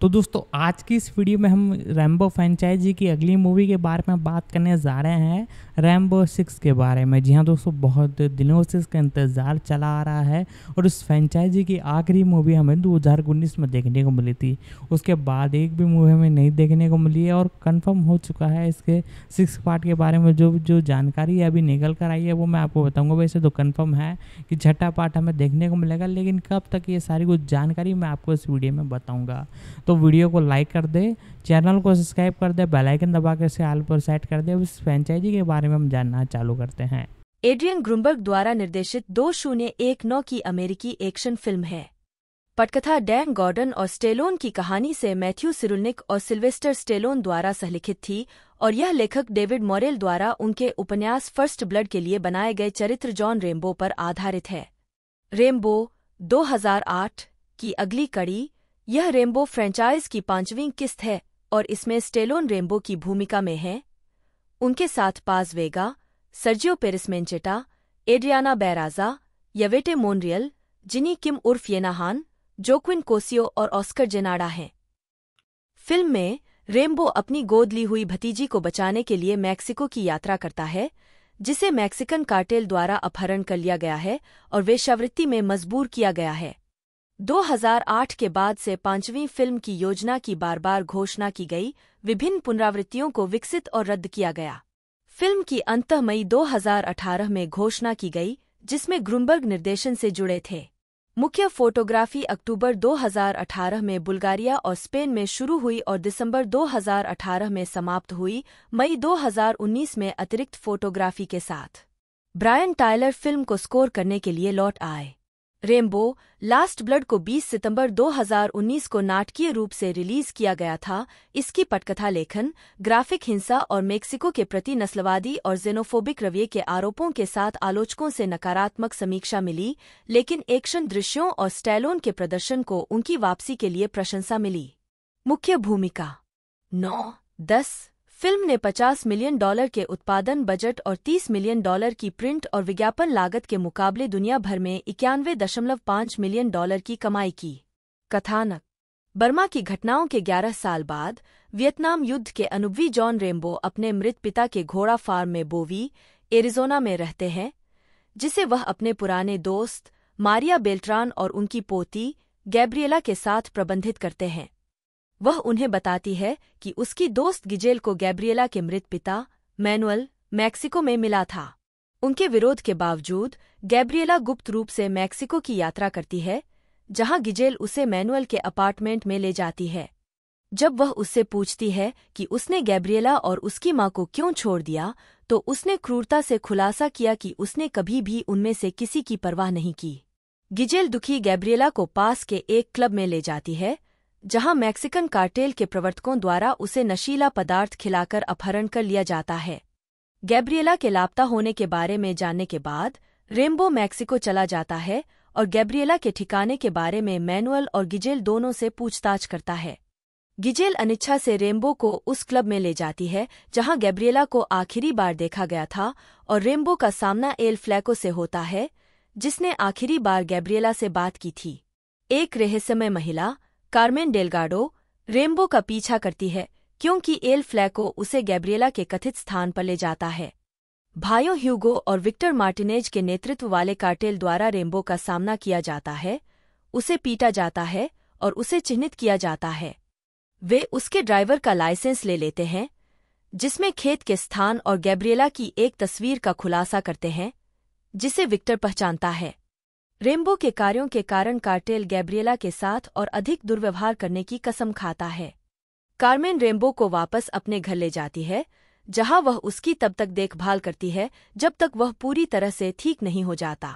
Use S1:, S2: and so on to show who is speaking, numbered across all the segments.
S1: तो दोस्तों आज की इस वीडियो में हम रैम्बो फ्रेंचाइजी की अगली मूवी के बारे में बात करने जा रहे हैं रैम्बो सिक्स के बारे में जी हाँ दोस्तों बहुत दिनों से इसका इंतज़ार चला आ रहा है और इस फ्रेंचाइजी की आखिरी मूवी हमें दो में देखने को मिली थी उसके बाद एक भी मूवी हमें नहीं देखने को मिली है और कन्फर्म हो चुका है इसके सिक्स पार्ट के बारे में जो जो जानकारी अभी निकल कर आई है वो मैं आपको बताऊँगा वैसे तो कन्फर्म है कि छठा पार्ट हमें देखने को मिलेगा लेकिन कब तक ये सारी कुछ जानकारी मैं आपको इस वीडियो में बताऊँगा तो वीडियो को लाइक कर दे चैनल को सब्सक्राइब कर दे बेलाइकन दबा के से आल पर सेट कर दे उस फ्रेंचाइजी के बारे में हम जानना चालू करते हैं एड्रियन ग्रुम्बर्ग द्वारा निर्देशित दो शून्य एक नौ की अमेरिकी एक्शन फिल्म है पटकथा डैन गॉर्डन और स्टेलोन की कहानी से मैथ्यू सिरुलनिक और सिल्वेस्टर स्टेलोन द्वारा सहलिखित थी और यह लेखक डेविड मॉरेल द्वारा उनके उपन्यास फर्स्ट ब्लड के लिए बनाए गए चरित्र जॉन रेम्बो पर आधारित है रेम्बो 2008 की अगली कड़ी यह रेम्बो फ्रेंचाइज की पांचवीं किस्त है और इसमें स्टेलोन रेम्बो की भूमिका में हैं उनके साथ पाज वेगा सर्जियो पेरिसमेंचेटा एड्रियाना बैराजा यवेटे मोनरियल जिनी किम उर्फ येनाहान जोक्विन कोसियो और ऑस्कर जेनाडा हैं फिल्म में रेम्बो अपनी गोद ली हुई भतीजी को बचाने के लिए मैक्सिको की यात्रा करता है जिसे मैक्सिकन कार्टेल द्वारा अपहरण कर लिया गया है और वेश्यावृत्ति में मजबूर किया गया है 2008 के बाद से पांचवीं फिल्म की योजना की बार बार घोषणा की गई विभिन्न पुनरावृत्तियों को विकसित और रद्द किया गया फिल्म की अंत मई 2018 में घोषणा की गई जिसमें ग्रुमबर्ग निर्देशन से जुड़े थे मुख्य फोटोग्राफी अक्टूबर 2018 में बुल्गारिया और स्पेन में शुरू हुई और दिसंबर 2018 में समाप्त हुई मई 2019 में अतिरिक्त फोटोग्राफी के साथ ब्रायन टाइलर फिल्म को स्कोर करने के लिए लौट आए रेमबो लास्ट ब्लड को 20 सितंबर 2019 को नाटकीय रूप से रिलीज किया गया था इसकी पटकथा लेखन ग्राफिक हिंसा और मेक्सिको के प्रति नस्लवादी और जेनोफोबिक रवैये के आरोपों के साथ आलोचकों से नकारात्मक समीक्षा मिली लेकिन एक्शन दृश्यों और स्टैलोन के प्रदर्शन को उनकी वापसी के लिए प्रशंसा मिली मुख्य भूमिका नौ दस फिल्म ने 50 मिलियन डॉलर के उत्पादन बजट और 30 मिलियन डॉलर की प्रिंट और विज्ञापन लागत के मुकाबले दुनिया भर में इक्यानवे दशमलव पाँच मिलियन डॉलर की कमाई की कथानक बर्मा की घटनाओं के 11 साल बाद वियतनाम युद्ध के अनुभवी जॉन रेम्बो अपने मृत पिता के घोड़ा फार्म में बोवी एरिजोना में रहते हैं जिसे वह अपने पुराने दोस्त मारिया बेल्ट्रान और उनकी पोती गैब्रियला के साथ प्रबंधित करते हैं वह उन्हें बताती है कि उसकी दोस्त गिजेल को गैब्रियला के मृत पिता मैनुअल मैक्सिको में मिला था उनके विरोध के बावजूद गैब्रियला गुप्त रूप से मैक्सिको की यात्रा करती है जहां गिजेल उसे मैनुअल के अपार्टमेंट में ले जाती है जब वह उससे पूछती है कि उसने गैब्रियला और उसकी मां को क्यों छोड़ दिया तो उसने क्रूरता से खुलासा किया कि उसने कभी भी उनमें से किसी की परवाह नहीं की गिजेल दुखी गैब्रियला को पास के एक क्लब में ले जाती है जहां मैक्सिकन कार्टेल के प्रवर्तकों द्वारा उसे नशीला पदार्थ खिलाकर अपहरण कर लिया जाता है गैब्रियला के लापता होने के बारे में जानने के बाद रेम्बो मैक्सिको चला जाता है और गैब्रियला के ठिकाने के बारे में मैनुअल और गिजेल दोनों से पूछताछ करता है गिजेल अनिच्छा से रेम्बो को उस क्लब में ले जाती है जहां गैब्रियला को आखिरी बार देखा गया था और रेम्बो का सामना एल फ्लैको से होता है जिसने आखिरी बार गैब्रियला से बात की थी एक रहस्यमय महिला कार्मेन डेलगाडो रेम्बो का पीछा करती है क्योंकि एल फ्लैको उसे गैब्रियला के कथित स्थान पर ले जाता है भाइयों ह्यूगो और विक्टर मार्टिनेज के नेतृत्व वाले कार्टेल द्वारा रेम्बो का सामना किया जाता है उसे पीटा जाता है और उसे चिन्हित किया जाता है वे उसके ड्राइवर का लाइसेंस ले लेते हैं जिसमें खेत के स्थान और गैब्रियला की एक तस्वीर का खुलासा करते हैं जिसे विक्टर पहचानता है रेम्बो के कार्यों के कारण कार्टेल गैब्रियला के साथ और अधिक दुर्व्यवहार करने की कसम खाता है कार्मेन रेम्बो को वापस अपने घर ले जाती है जहां वह उसकी तब तक देखभाल करती है जब तक वह पूरी तरह से ठीक नहीं हो जाता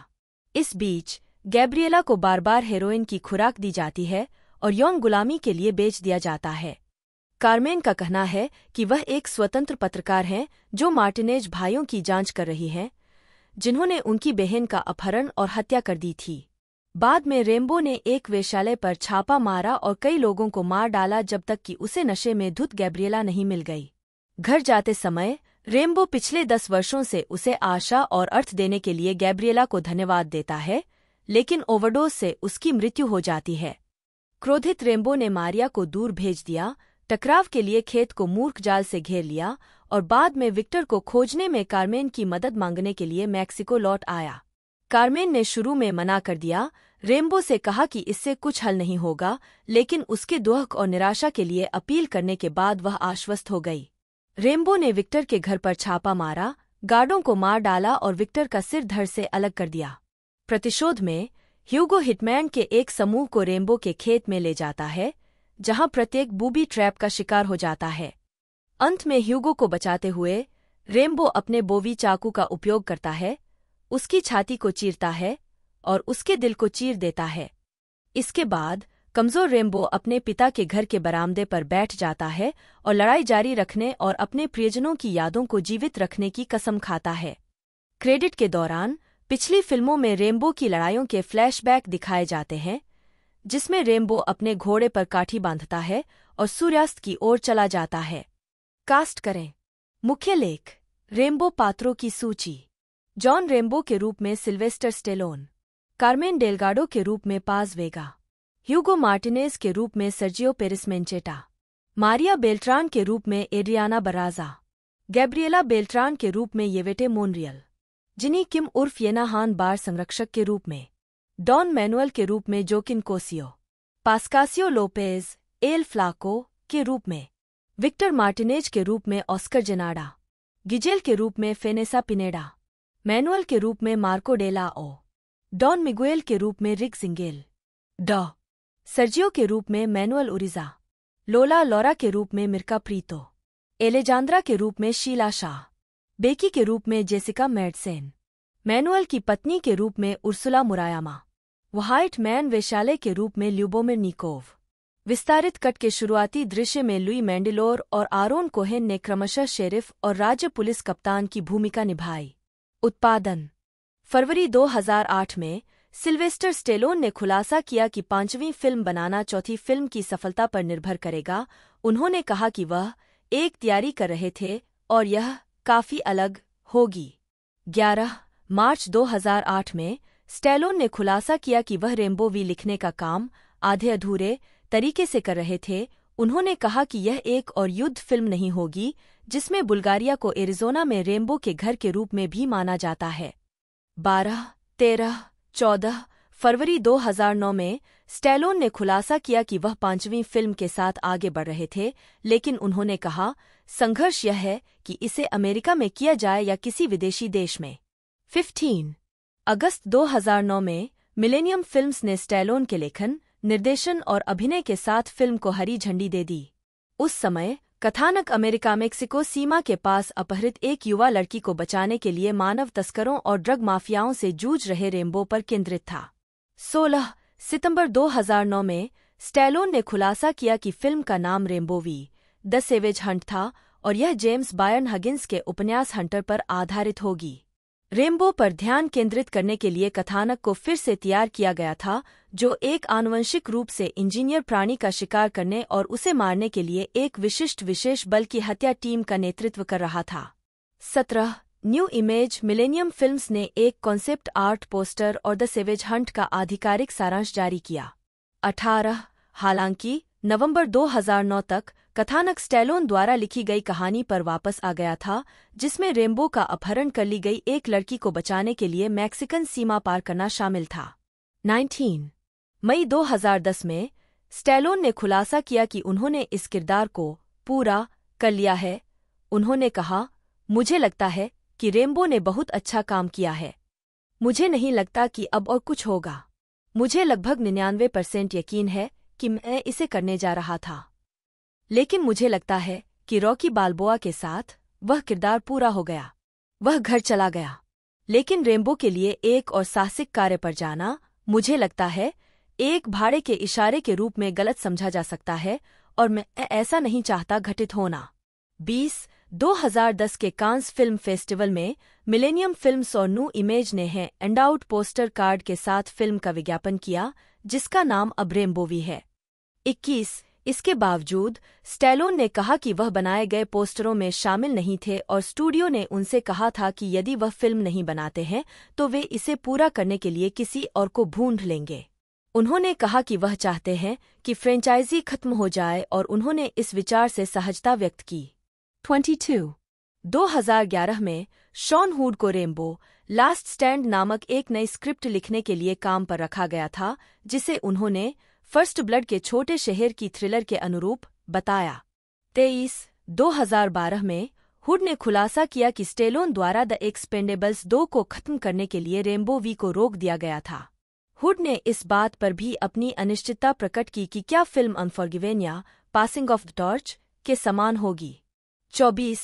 S1: इस बीच गैब्रियला को बार बार हेरोइन की खुराक दी जाती है और यौन गुलामी के लिए बेच दिया जाता है कार्मेन का कहना है कि वह एक स्वतंत्र पत्रकार हैं जो मार्टिनेज भाइयों की जांच कर रही हैं जिन्होंने उनकी बहन का अपहरण और हत्या कर दी थी बाद में रेम्बो ने एक वेशालय पर छापा मारा और कई लोगों को मार डाला जब तक कि उसे नशे में धुत गैब्रियला नहीं मिल गई घर जाते समय रेम्बो पिछले दस वर्षों से उसे आशा और अर्थ देने के लिए गैब्रियला को धन्यवाद देता है लेकिन ओवरडोज से उसकी मृत्यु हो जाती है क्रोधित रेम्बो ने मारिया को दूर भेज दिया टकराव के लिए खेत को मूर्ख जाल से घेर लिया और बाद में विक्टर को खोजने में कार्मेन की मदद मांगने के लिए मैक्सिको लौट आया कार्मेन ने शुरू में मना कर दिया रेम्बो से कहा कि इससे कुछ हल नहीं होगा लेकिन उसके दुख और निराशा के लिए अपील करने के बाद वह आश्वस्त हो गई रेम्बो ने विक्टर के घर पर छापा मारा गार्डों को मार डाला और विक्टर का सिर धड़ से अलग कर दिया प्रतिशोध में ह्यूगो हिटमैन के एक समूह को रेम्बो के खेत में ले जाता है जहां प्रत्येक बूबी ट्रैप का शिकार हो जाता है अंत में ह्यूगो को बचाते हुए रेम्बो अपने बोवी चाकू का उपयोग करता है उसकी छाती को चीरता है और उसके दिल को चीर देता है इसके बाद कमजोर रेम्बो अपने पिता के घर के बरामदे पर बैठ जाता है और लड़ाई जारी रखने और अपने प्रियजनों की यादों को जीवित रखने की कसम खाता है क्रेडिट के दौरान पिछली फिल्मों में रेम्बो की लड़ाइयों के फ्लैशबैक दिखाए जाते हैं जिसमें रेम्बो अपने घोड़े पर काठी बांधता है और सूर्यास्त की ओर चला जाता है कास्ट करें मुख्य लेख रेम्बो पात्रों की सूची जॉन रेम्बो के रूप में सिल्वेस्टर स्टेलोन कार्मेन डेलगाडो के रूप में पाज वेगा ह्यूगो मार्टिनेज के रूप में सर्जियो पेरिसमेंचेटा मारिया बेल्ट्रान के रूप में एड्रियाना बराजा गैब्रियला बेल्ट्रान के रूप में येवेटे मोनरियल जिनी किम उर्फ येनाहान बार संरक्षक के रूप में डॉन मैनुअल के रूप में Joaquin Cosio Pascacio Lopez El Flaco के रूप में विक्टर मार्टिनेज के रूप में ऑस्कर जेनाडा गिजेल के रूप में फेनेसा पिनेडा मैनुअल के रूप में Marco de la O Don Miguel के रूप में रिक सिंगेल डॉ सर्जियो के रूप में मैनुअल उरिजा लोला लौरा के रूप में मिर्का प्रीतो एलेजांद्रा के रूप में शीला शाह बेकी के रूप में जेसिका मेडसेन मैनुअल की पत्नी के रूप में उर्सुला मुरायामा व्हाइट मैन वेशाले के रूप में ल्यूबोमिर निकोव विस्तारित कट के शुरुआती दृश्य में लुई मैंडलोर और आरोन कोहेन ने क्रमशः शेरिफ और राज्य पुलिस कप्तान की भूमिका निभाई उत्पादन फरवरी 2008 में सिल्वेस्टर स्टेलोन ने खुलासा किया कि पांचवीं फिल्म बनाना चौथी फिल्म की सफलता पर निर्भर करेगा उन्होंने कहा कि वह एक तैयारी कर रहे थे और यह काफी अलग होगी 11 मार्च 2008 में स्टेलोन ने खुलासा किया कि वह रेम्बो वी लिखने का काम आधे अधूरे तरीके से कर रहे थे उन्होंने कहा कि यह एक और युद्ध फिल्म नहीं होगी जिसमें बुल्गारिया को एरिजोना में रेमबो के घर के रूप में भी माना जाता है बारह तेरह चौदह फरवरी 2009 में स्टेलोन ने खुलासा किया कि वह पांचवीं फिल्म के साथ आगे बढ़ रहे थे लेकिन उन्होंने कहा संघर्ष यह है कि इसे अमेरिका में किया जाए या किसी विदेशी देश में 15 अगस्त 2009 में मिलेनियम फिल्म्स ने स्टेलोन के लेखन निर्देशन और अभिनय के साथ फिल्म को हरी झंडी दे दी उस समय कथानक अमेरिका मेक्सिको सीमा के पास अपहृत एक युवा लड़की को बचाने के लिए मानव तस्करों और ड्रग माफियाओं से जूझ रहे रेम्बो पर केंद्रित था 16 सितंबर 2009 में स्टैलोन ने खुलासा किया कि फिल्म का नाम Rambo V V the savage hunt था और यह जेम्स बायर्न हगिन्स के उपन्यास हंटर पर आधारित होगी रेमबो पर ध्यान केंद्रित करने के लिए कथानक को फिर से तैयार किया गया था जो एक आनुवंशिक रूप से इंजीनियर प्राणी का शिकार करने और उसे मारने के लिए एक विशिष्ट विशेष बल की हत्या टीम का नेतृत्व कर रहा था सत्रह न्यू इमेज मिलेनियम फिल्म्स ने एक कॉन्सेप्ट आर्ट पोस्टर और द सेवेज हंट का आधिकारिक सारांश जारी किया अठारह हालांकि नवंबर 2009 तक कथानक स्टेलोन द्वारा लिखी गई कहानी पर वापस आ गया था जिसमें रेम्बो का अपहरण कर ली गई एक लड़की को बचाने के लिए मैक्सिकन सीमा पार करना शामिल था 19 मई 2010 में स्टेलोन ने खुलासा किया कि उन्होंने इस किरदार को पूरा कर लिया है उन्होंने कहा मुझे लगता है कि रेम्बो ने बहुत अच्छा काम किया है मुझे नहीं लगता कि अब और कुछ होगा मुझे लगभग निन्यानवे परसेंट यकीन है कि मैं इसे करने जा रहा था लेकिन मुझे लगता है कि रॉकी बालबोआ के साथ वह किरदार पूरा हो गया वह घर चला गया लेकिन रेम्बो के लिए एक और साहसिक कार्य पर जाना मुझे लगता है एक भाड़े के इशारे के रूप में गलत समझा जा सकता है और मैं ऐसा नहीं चाहता घटित होना 20 2010 के कांस फिल्म फेस्टिवल में मिलेनियम फिल्म्स और नू इमेज ने है एंडाउट पोस्टर कार्ड के साथ फिल्म का विज्ञापन किया जिसका नाम अब रेम्बोवी है 21 इसके बावजूद स्टैलोन ने कहा कि वह बनाए गए पोस्टरों में शामिल नहीं थे और स्टूडियो ने उनसे कहा था कि यदि वह फिल्म नहीं बनाते हैं तो वे इसे पूरा करने के लिए किसी और को भूढ़ लेंगे उन्होंने कहा कि वह चाहते हैं कि फ्रेंचाइजी खत्म हो जाए और उन्होंने इस विचार से सहजता व्यक्त की 22. 2011 में शॉन हुड को रेम्बो लास्ट स्टैंड नामक एक नई स्क्रिप्ट लिखने के लिए काम पर रखा गया था जिसे उन्होंने फर्स्ट ब्लड के छोटे शहर की थ्रिलर के अनुरूप बताया तेईस 2012 में हुड ने खुलासा किया कि स्टेलोन द्वारा द एक्सपेंडेबल्स दो को खत्म करने के लिए रेम्बो वी को रोक दिया गया था हुड ने इस बात पर भी अपनी अनिश्चितता प्रकट की कि क्या फिल्म अनफॉर्गिवेनिया पासिंग ऑफ द टॉर्च के समान होगी 24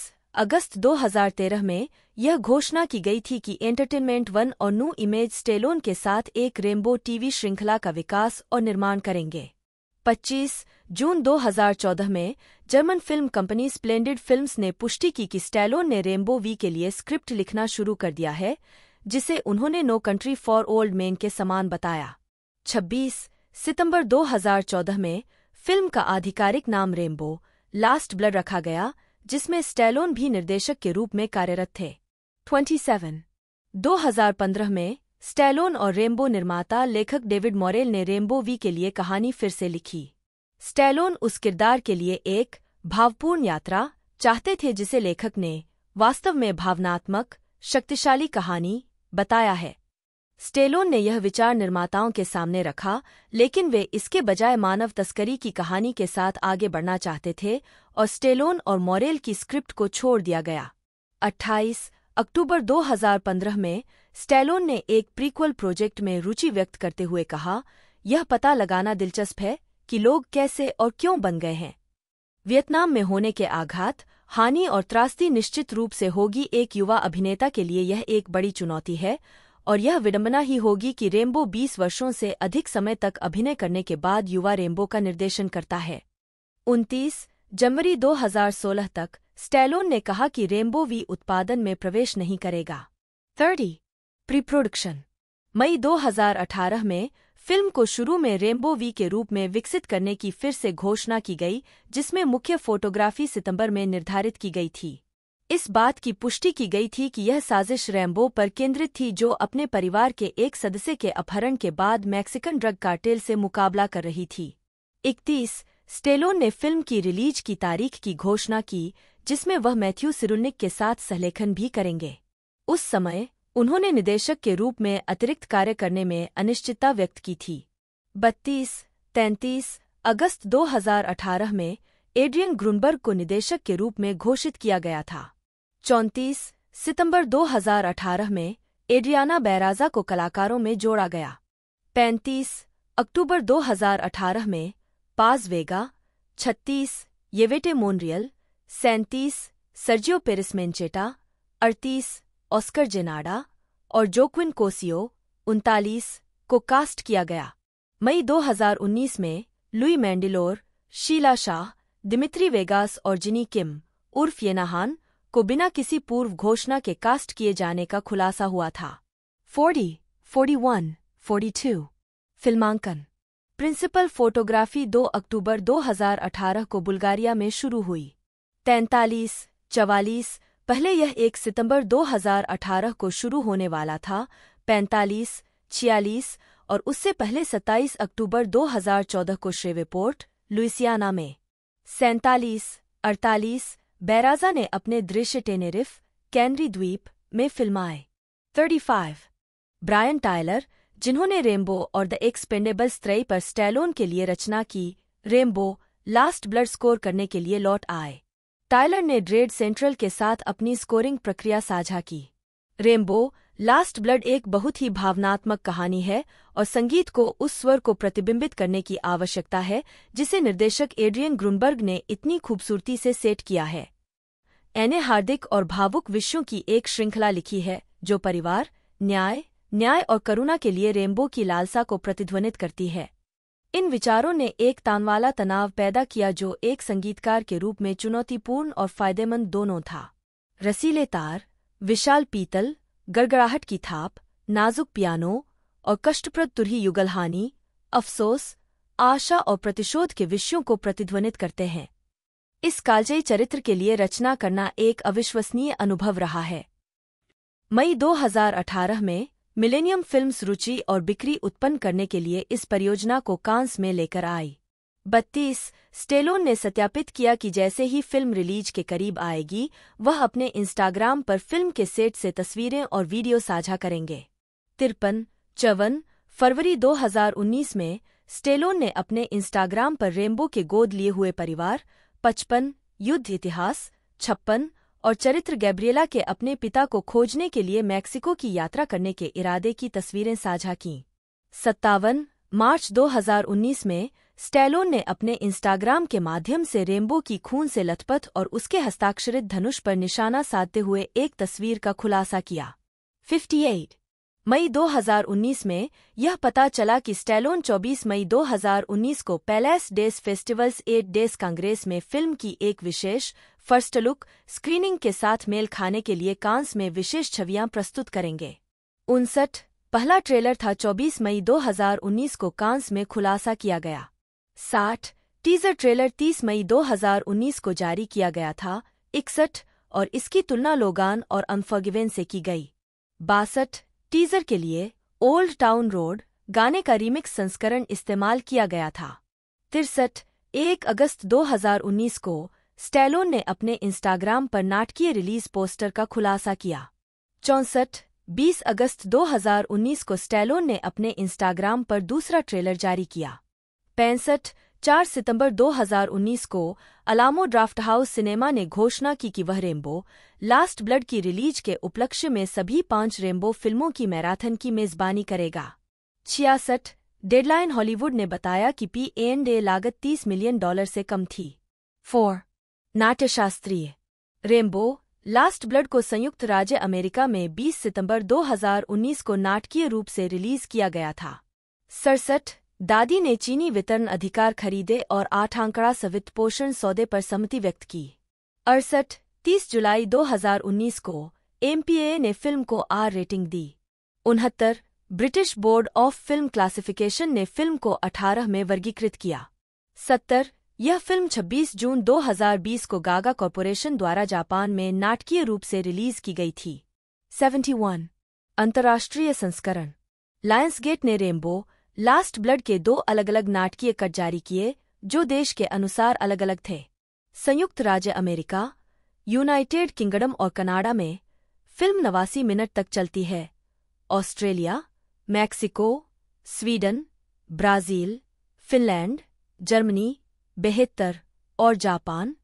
S1: अगस्त 2013 में यह घोषणा की गई थी कि एंटरटेनमेंट वन और न्यू इमेज स्टेलोन के साथ एक रेनबो टीवी श्रृंखला का विकास और निर्माण करेंगे 25 जून 2014 में German film company Splendid films ने पुष्टि की कि स्टेलोन ने रेनबो वी के लिए स्क्रिप्ट लिखना शुरू कर दिया है जिसे उन्होंने no country for old man के समान बताया 26 सितंबर 2014 में फिल्म का आधिकारिक नाम रेम्बो लास्ट ब्लड रखा गया जिसमें स्टेलोन भी निर्देशक के रूप में कार्यरत थे 27. 2015 में स्टेलोन और रेम्बो निर्माता लेखक डेविड मॉरेल ने रेम्बो वी के लिए कहानी फिर से लिखी स्टेलोन उस किरदार के लिए एक भावपूर्ण यात्रा चाहते थे जिसे लेखक ने वास्तव में भावनात्मक शक्तिशाली कहानी बताया है स्टेलोन ने यह विचार निर्माताओं के सामने रखा लेकिन वे इसके बजाय मानव तस्करी की कहानी के साथ आगे बढ़ना चाहते थे और स्टेलोन और मॉरेल की स्क्रिप्ट को छोड़ दिया गया 28 अक्टूबर 2015 में स्टैलोन ने एक प्रीक्वल प्रोजेक्ट में रुचि व्यक्त करते हुए कहा यह पता लगाना दिलचस्प है कि लोग कैसे और क्यों बन गए हैं वियतनाम में होने के आघात हानि और त्रास्ती निश्चित रूप से होगी एक युवा अभिनेता के लिए यह एक बड़ी चुनौती है और यह विडम्बना ही होगी कि रेमबो 20 वर्षों से अधिक समय तक अभिनय करने के बाद युवा रेमबो का निर्देशन करता है 29 जनवरी 2016 तक स्टेलोन ने कहा कि रेम्बो वी उत्पादन में प्रवेश नहीं करेगा थर्डी प्री प्रोडक्शन मई 2018 में फिल्म को शुरू में रेम्बो वी के रूप में विकसित करने की फिर से घोषणा की गई जिसमें मुख्य फोटोग्राफी सितंबर में निर्धारित की गई थी इस बात की पुष्टि की गई थी कि यह साजिश रैम्बो पर केंद्रित थी जो अपने परिवार के एक सदस्य के अपहरण के बाद मैक्सिकन ड्रग कार्टेल से मुकाबला कर रही थी इकतीस स्टेलोन ने फिल्म की रिलीज की तारीख की घोषणा की जिसमें वह मैथ्यू सिरुनिक के साथ सहलेखन भी करेंगे उस समय उन्होंने निदेशक के रूप में अतिरिक्त कार्य करने में अनिश्चितता व्यक्त की थी बत्तीस तैंतीस अगस्त 2018 में एड्रियन ग्रुनबर्ग को निदेशक के रूप में घोषित किया गया था चौंतीस सितंबर 2018 में एड्रियाना बैराजा को कलाकारों में जोड़ा गया 35 अक्टूबर 2018 में पाज वेगा 36 येवेटे मोनरियल सैंतीस सर्जियो पेरिसमेंचेटा अड़तीस ऑस्कर जेनाडा और जोक्विन कोसियो उनतालीस को कास्ट किया गया मई 2019 में Louis Mandylor Sheila Shah Dimitri Vegas और जिनी किम उर्फ येनाहान को बिना किसी पूर्व घोषणा के कास्ट किए जाने का खुलासा हुआ था 40, 41, 42 फिल्मांकन प्रिंसिपल फोटोग्राफी 2 अक्टूबर 2018 को बुल्गारिया में शुरू हुई तैंतालीस चवालीस पहले यह एक सितंबर 2018 को शुरू होने वाला था पैंतालीस छियालीस और उससे पहले 27 अक्टूबर 2014 को श्रेवेपोर्ट लुइसियाना में सैंतालीस अड़तालीस बैराजा ने अपने दृश्य टेनेरिफ कैनरी द्वीप में फिल्माए 35 ब्रायन टायलर जिन्होंने रेमबो और द एक्सपेंडेबल स्त्रई पर स्टैलोन के लिए रचना की रेमबो लास्ट ब्लड स्कोर करने के लिए लौट आए टाइलर ने ड्रेड सेंट्रल के साथ अपनी स्कोरिंग प्रक्रिया साझा की रेमबो लास्ट ब्लड एक बहुत ही भावनात्मक कहानी है और संगीत को उस स्वर को प्रतिबिंबित करने की आवश्यकता है जिसे निर्देशक एड्रियन ग्रुनबर्ग ने इतनी खूबसूरती से सेट किया है एने हार्दिक और भावुक विषयों की एक श्रृंखला लिखी है जो परिवार न्याय न्याय और करुणा के लिए रेमबो की लालसा को प्रतिध्वनित करती है इन विचारों ने एक तानवाला तनाव पैदा किया जो एक संगीतकार के रूप में चुनौतीपूर्ण और फायदेमंद दोनों था रसीले तार विशाल पीतल गड़गड़ाहट की थाप नाजुक पियानो और कष्टप्रद तुरही युगलहानी अफसोस आशा और प्रतिशोध के विषयों को प्रतिध्वनित करते हैं इस कालजयी चरित्र के लिए रचना करना एक अविश्वसनीय अनुभव रहा है मई 2018 में मिलेनियम फिल्म्स रुचि और बिक्री उत्पन्न करने के लिए इस परियोजना को कांस में लेकर आई बत्तीस स्टेलोन ने सत्यापित किया कि जैसे ही फिल्म रिलीज के करीब आएगी वह अपने इंस्टाग्राम पर फिल्म के सेट से तस्वीरें और वीडियो साझा करेंगे तिरपन चवन फरवरी 2019 में स्टेलोन ने अपने इंस्टाग्राम पर रेम्बो के गोद लिए हुए परिवार पचपन युद्ध इतिहास छप्पन और चरित्र गैब्रियला के अपने पिता को खोजने के लिए मैक्सिको की यात्रा करने के इरादे की तस्वीरें साझा कीं सत्तावन मार्च 2019 में स्टैलोन ने अपने इंस्टाग्राम के माध्यम से रेम्बो की खून से लथपथ और उसके हस्ताक्षरित धनुष पर निशाना साधते हुए एक तस्वीर का खुलासा किया 58 मई 2019 में यह पता चला कि स्टैलोन 24 मई 2019 को Palais des festivals et des congress में फिल्म की एक विशेष फर्स्ट लुक स्क्रीनिंग के साथ मेल खाने के लिए कांस में विशेष छवियां प्रस्तुत करेंगे उनसठ पहला ट्रेलर था 24 मई 2019 को कांस में खुलासा किया गया साठ टीजर ट्रेलर 30 मई 2019 को जारी किया गया था इकसठ और इसकी तुलना लोगान और अनफर्गिवेन से की गई बासठ टीजर के लिए ओल्ड टाउन रोड गाने का रीमिक्स संस्करण इस्तेमाल किया गया था तिरसठ एक अगस्त 2019 को स्टेलोन ने अपने इंस्टाग्राम पर नाटकीय रिलीज पोस्टर का खुलासा किया चौंसठ 20 अगस्त 2019 को स्टेलोन ने अपने इंस्टाग्राम पर दूसरा ट्रेलर जारी किया पैंसठ 4 सितंबर 2019 को अलामो ड्राफ्ट हाउस सिनेमा ने घोषणा की कि वह रेम्बो लास्ट ब्लड की रिलीज के उपलक्ष्य में सभी पांच रेम्बो फिल्मों की मैराथन की मेजबानी करेगा छियासठ डेडलाइन हॉलीवुड ने बताया कि पी एन डे लागत 30 मिलियन डॉलर से कम थी फोर नाट्यशास्त्रीय रेम्बो लास्ट ब्लड को संयुक्त राज्य अमेरिका में 20 सितंबर 2019 को नाटकीय रूप से रिलीज किया गया था सड़सठ दादी ने चीनी वितरण अधिकार खरीदे और आठ आंकड़ा सवित पोषण सौदे पर सहमति व्यक्त की अड़सठ 30 जुलाई 2019 को एमपीए ने फिल्म को आर रेटिंग दी उनहत्तर British board of film classification ने फिल्म को 18 में वर्गीकृत किया सत्तर यह फिल्म 26 जून 2020 को गागा कॉरपोरेशन द्वारा जापान में नाटकीय रूप से रिलीज की गई थी 71 अंतर्राष्ट्रीय संस्करण लायंस गेट ने रेमबो लास्ट ब्लड के दो अलग अलग नाटकीय कट जारी किए जो देश के अनुसार अलग अलग थे संयुक्त राज्य अमेरिका यूनाइटेड किंगडम और कनाडा में फिल्म नवासी मिनट तक चलती है Australia Mexico Sweden Brazil Finland Germany बेहतर और जापान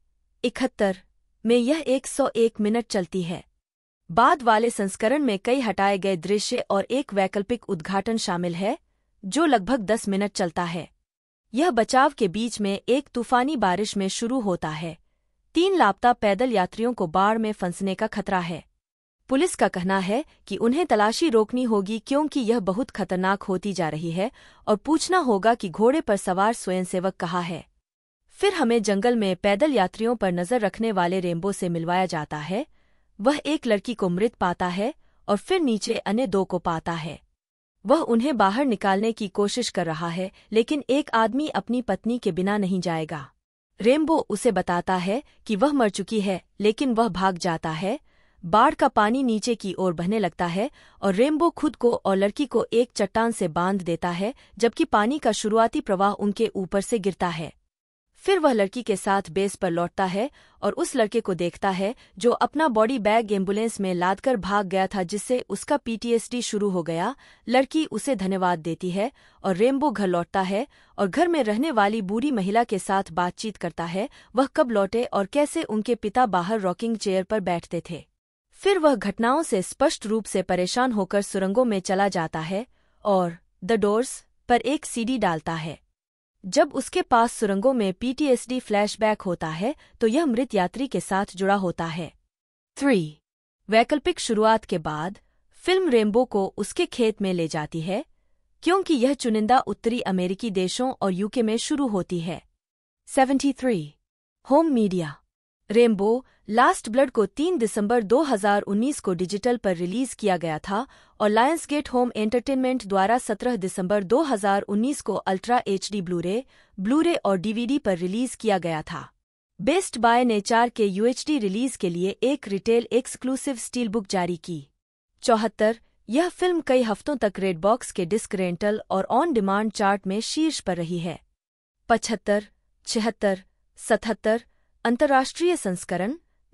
S1: इकहत्तर में यह 101 मिनट चलती है बाद वाले संस्करण में कई हटाए गए दृश्य और एक वैकल्पिक उद्घाटन शामिल है जो लगभग दस मिनट चलता है यह बचाव के बीच में एक तूफानी बारिश में शुरू होता है तीन लापता पैदल यात्रियों को बाढ़ में फंसने का खतरा है पुलिस का कहना है कि उन्हें तलाशी रोकनी होगी क्योंकि यह बहुत खतरनाक होती जा रही है और पूछना होगा कि घोड़े पर सवार स्वयंसेवक कहा है फिर हमें जंगल में पैदल यात्रियों पर नजर रखने वाले रेमबो से मिलवाया जाता है वह एक लड़की को मृत पाता है और फिर नीचे अन्य दो को पाता है वह उन्हें बाहर निकालने की कोशिश कर रहा है लेकिन एक आदमी अपनी पत्नी के बिना नहीं जाएगा रेमबो उसे बताता है कि वह मर चुकी है लेकिन वह भाग जाता है बाढ़ का पानी नीचे की ओर बहने लगता है और रेमबो खुद को और लड़की को एक चट्टान से बांध देता है जबकि पानी का शुरुआती प्रवाह उनके ऊपर से गिरता है फिर वह लड़की के साथ बेस पर लौटता है और उस लड़के को देखता है जो अपना बॉडी बैग एम्बुलेंस में लादकर भाग गया था जिससे उसका पीटीएसडी शुरू हो गया लड़की उसे धन्यवाद देती है और रेमबो घर लौटता है और घर में रहने वाली बूढ़ी महिला के साथ बातचीत करता है वह कब लौटे और कैसे उनके पिता बाहर रॉकिंग चेयर पर बैठते थे फिर वह घटनाओं से स्पष्ट रूप से परेशान होकर सुरंगों में चला जाता है और द डोर्स पर एक सीडी डालता है जब उसके पास सुरंगों में पीटीएसडी फ्लैशबैक होता है तो यह मृत यात्री के साथ जुड़ा होता है थ्री वैकल्पिक शुरुआत के बाद फिल्म रेम्बो को उसके खेत में ले जाती है क्योंकि यह चुनिंदा उत्तरी अमेरिकी देशों और यूके में शुरू होती है 73. Home media Rambo last blood को 3 दिसंबर 2019 को डिजिटल पर रिलीज किया गया था और लायंस गेट होम एंटरटेनमेंट द्वारा 17 दिसंबर 2019 को अल्ट्रा एचडी ब्लूरे ब्लूरे और डीवीडी पर रिलीज किया गया था बेस्ट बाय ने चार के यूएचडी रिलीज के लिए एक रिटेल एक्सक्लूसिव स्टील बुक जारी की चौहत्तर यह फिल्म कई हफ्तों तक रेडबॉक्स के डिस्क रेंटल और ऑन डिमांड चार्ट में शीर्ष पर रही है पचहत्तर छिहत्तर सतहत्तर अंतर्राष्ट्रीय संस्करण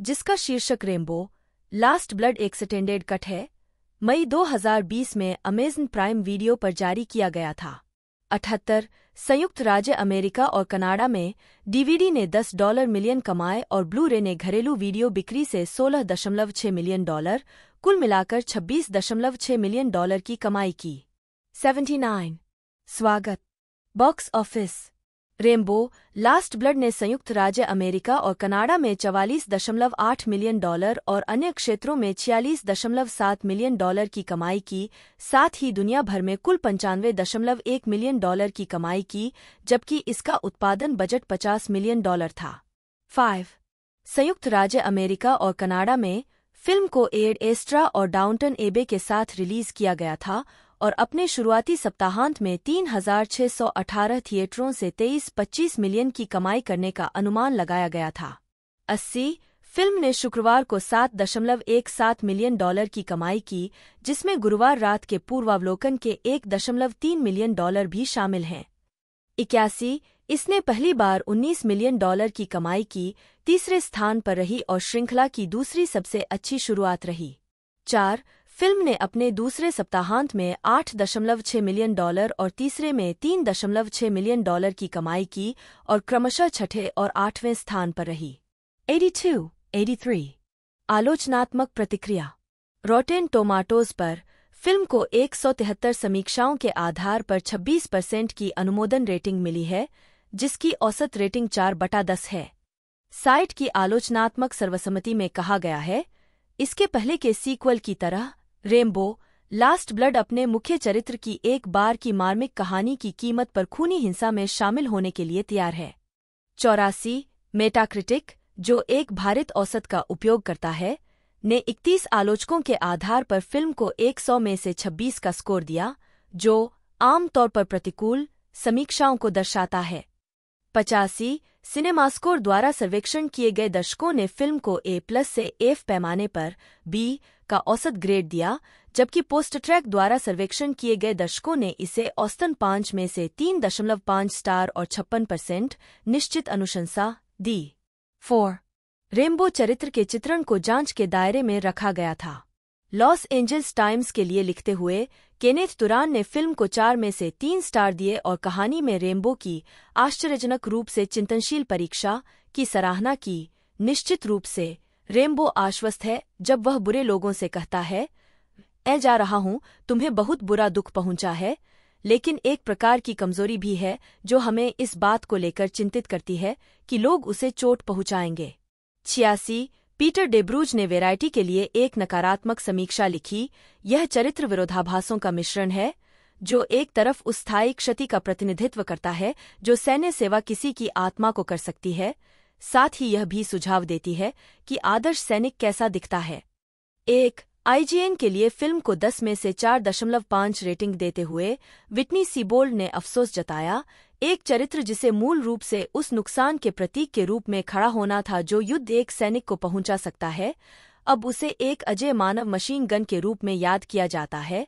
S1: जिसका शीर्षक Rambo last blood extended cut है मई 2020 में अमेजन प्राइम वीडियो पर जारी किया गया था अठहत्तर संयुक्त राज्य अमेरिका और कनाडा में डीवीडी ने 10 डॉलर मिलियन कमाए और ब्लू रे ने घरेलू वीडियो बिक्री से 16.6 मिलियन डॉलर कुल मिलाकर 26.6 मिलियन डॉलर की कमाई की 79 स्वागत box office Rambo last blood ने संयुक्त राज्य अमेरिका और कनाडा में चवालीस दशमलव आठ मिलियन डॉलर और अन्य क्षेत्रों में छियालीस दशमलव सात मिलियन डॉलर की कमाई की साथ ही दुनिया भर में कुल पंचानवे दशमलव एक मिलियन डॉलर की कमाई की जबकि इसका उत्पादन बजट पचास मिलियन डॉलर था फाइव संयुक्त राज्य अमेरिका और कनाडा में फिल्म को एड एस्ट्रा और डाउनटन एबे के साथ रिलीज किया गया था और अपने शुरुआती सप्ताहांत में 3,618 थिएटरों से 23-25 मिलियन की कमाई करने का अनुमान लगाया गया था अस्सी फिल्म ने शुक्रवार को 7.17 मिलियन डॉलर की कमाई की जिसमें गुरुवार रात के पूर्वावलोकन के 1.3 मिलियन डॉलर भी शामिल हैं इक्यासी इसने पहली बार 19 मिलियन डॉलर की कमाई की तीसरे स्थान पर रही और श्रृंखला की दूसरी सबसे अच्छी शुरुआत रही चार फिल्म ने अपने दूसरे सप्ताहांत में आठ दशमलव छह मिलियन डॉलर और तीसरे में तीन दशमलव छह मिलियन डॉलर की कमाई की और क्रमशः छठे और आठवें स्थान पर रही 82, 83 आलोचनात्मक प्रतिक्रिया रोटेन टोमाटोज पर फिल्म को 173 समीक्षाओं के आधार पर 26 परसेंट की अनुमोदन रेटिंग मिली है जिसकी औसत रेटिंग चार बटा दस है साइट की आलोचनात्मक सर्वसम्मति में कहा गया है इसके पहले के सीक्वल की तरह रेमबो लास्ट ब्लड अपने मुख्य चरित्र की एक बार की मार्मिक कहानी की कीमत पर खूनी हिंसा में शामिल होने के लिए तैयार है चौरासी मेटाक्रिटिक जो एक भारत औसत का उपयोग करता है ने 31 आलोचकों के आधार पर फिल्म को 100 में से 26 का स्कोर दिया जो आमतौर पर प्रतिकूल समीक्षाओं को दर्शाता है पचासी सिनेमास्कोर द्वारा सर्वेक्षण किए गए दर्शकों ने फिल्म को ए प्लस से एफ पैमाने पर बी का औसत ग्रेड दिया जबकि पोस्ट ट्रैक द्वारा सर्वेक्षण किए गए दर्शकों ने इसे औसतन पांच में से तीन दशमलव पांच स्टार और छप्पन परसेंट निश्चित अनुशंसा दी फोर रेमबो चरित्र के चित्रण को जांच के दायरे में रखा गया था लॉस एंजल्स टाइम्स के लिए लिखते हुए केनेथ तुरान ने फिल्म को चार में से तीन स्टार दिए और कहानी में रेमबो की आश्चर्यजनक रूप से चिंतनशील परीक्षा की सराहना की निश्चित रूप से रेमबो आश्वस्त है जब वह बुरे लोगों से कहता है ऐ जा रहा हूँ तुम्हें बहुत बुरा दुख पहुँचा है लेकिन एक प्रकार की कमजोरी भी है जो हमें इस बात को लेकर चिंतित करती है कि लोग उसे चोट पहुँचाएंगे छियासी पीटर डेब्रूज ने वेराइटी के लिए एक नकारात्मक समीक्षा लिखी यह चरित्र विरोधाभासों का मिश्रण है जो एक तरफ उस स्थायी क्षति का प्रतिनिधित्व करता है जो सैन्य सेवा किसी की आत्मा को कर सकती है साथ ही यह भी सुझाव देती है कि आदर्श सैनिक कैसा दिखता है एक आईजीएन के लिए फिल्म को 10 में से 4.5 रेटिंग देते हुए विटनी सीबोल्ड ने अफसोस जताया एक चरित्र जिसे मूल रूप से उस नुकसान के प्रतीक के रूप में खड़ा होना था जो युद्ध एक सैनिक को पहुंचा सकता है अब उसे एक अजय मानव मशीन गन के रूप में याद किया जाता है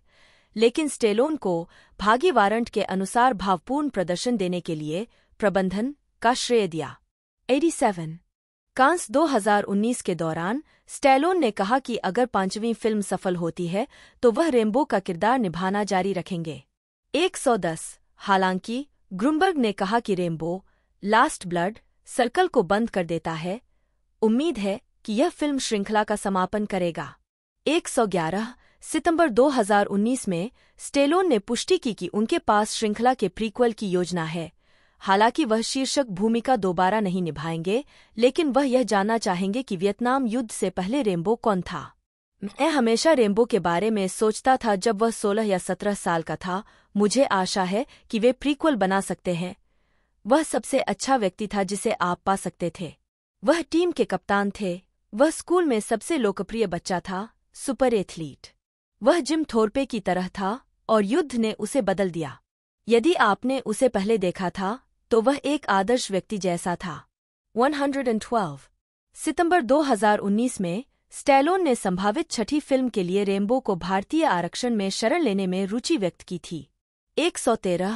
S1: लेकिन स्टेलोन को भागी वारंट के अनुसार भावपूर्ण प्रदर्शन देने के लिए प्रबंधन का श्रेय दिया 87. कांस 2019 के दौरान स्टैलोन ने कहा कि अगर पांचवीं फिल्म सफल होती है तो वह रेम्बो का किरदार निभाना जारी रखेंगे 110. हालांकि ग्रुमबर्ग ने कहा कि रेम्बो लास्ट ब्लड सर्कल को बंद कर देता है उम्मीद है कि यह फिल्म श्रृंखला का समापन करेगा 111 सितंबर 2019 में स्टेलोन ने पुष्टि की कि उनके पास श्रृंखला के प्रीक्वल की योजना है हालांकि वह शीर्षक भूमिका दोबारा नहीं निभाएंगे लेकिन वह यह जानना चाहेंगे कि वियतनाम युद्ध से पहले रेम्बो कौन था मैं हमेशा रेम्बो के बारे में सोचता था जब वह सोलह या सत्रह साल का था मुझे आशा है कि वे प्रीक्वल बना सकते हैं वह सबसे अच्छा व्यक्ति था जिसे आप पा सकते थे वह टीम के कप्तान थे वह स्कूल में सबसे लोकप्रिय बच्चा था सुपर एथलीट वह जिम थोरपे की तरह था और युद्ध ने उसे बदल दिया यदि आपने उसे पहले देखा था तो वह एक आदर्श व्यक्ति जैसा था 112 सितंबर 2019 में स्टैलोन ने संभावित छठी फिल्म के लिए रेम्बो को भारतीय आरक्षण में शरण लेने में रुचि व्यक्त की थी 113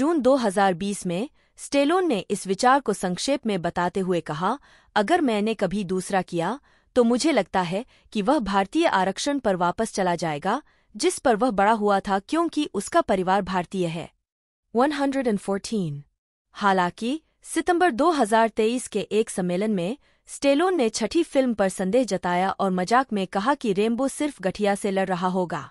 S1: जून 2020 में स्टेलोन ने इस विचार को संक्षेप में बताते हुए कहा अगर मैंने कभी दूसरा किया तो मुझे लगता है कि वह भारतीय आरक्षण पर वापस चला जाएगा जिस पर वह बड़ा हुआ था क्योंकि उसका परिवार भारतीय है 114 हालांकि सितंबर 2023 के एक सम्मेलन में स्टेलोन ने छठी फिल्म पर संदेह जताया और मजाक में कहा कि रेम्बो सिर्फ गठिया से लड़ रहा होगा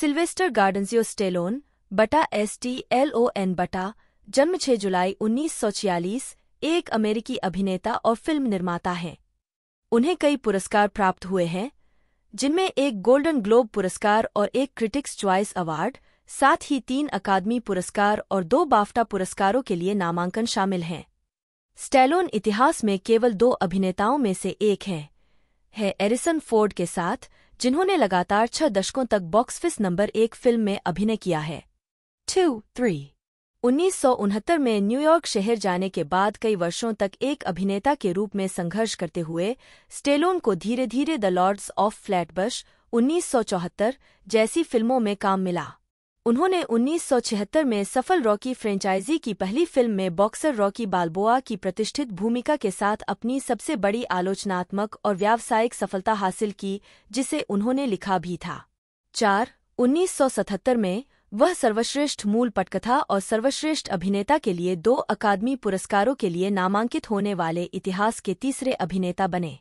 S1: सिल्वेस्टर गार्डनजियो स्टेलोन बटा S T L O N बटा जन्म 6 जुलाई 1946 एक अमेरिकी अभिनेता और फिल्म निर्माता हैं उन्हें कई पुरस्कार प्राप्त हुए हैं जिनमें एक गोल्डन ग्लोब पुरस्कार और एक क्रिटिक्स च्वाइस अवार्ड साथ ही तीन अकादमी पुरस्कार और दो बाफ्टा पुरस्कारों के लिए नामांकन शामिल हैं स्टेलोन इतिहास में केवल दो अभिनेताओं में से एक है, है एरिसन फोर्ड के साथ जिन्होंने लगातार छह दशकों तक बॉक्सफिस नंबर एक फिल्म में अभिनय किया है टू थ्री उन्नीस में न्यूयॉर्क शहर जाने के बाद कई वर्षों तक एक अभिनेता के रूप में संघर्ष करते हुए स्टेलोन को धीरे धीरे द लॉर्ड्स ऑफ फ्लैटबश 1974 जैसी फिल्मों में काम मिला उन्होंने 1976 में सफल रॉकी फ्रेंचाइजी की पहली फिल्म में बॉक्सर रॉकी बालबोआ की प्रतिष्ठित भूमिका के साथ अपनी सबसे बड़ी आलोचनात्मक और व्यावसायिक सफलता हासिल की जिसे उन्होंने लिखा भी था चार 1977 में वह सर्वश्रेष्ठ मूल पटकथा और सर्वश्रेष्ठ अभिनेता के लिए दो अकादमी पुरस्कारों के लिए नामांकित होने वाले इतिहास के तीसरे अभिनेता बने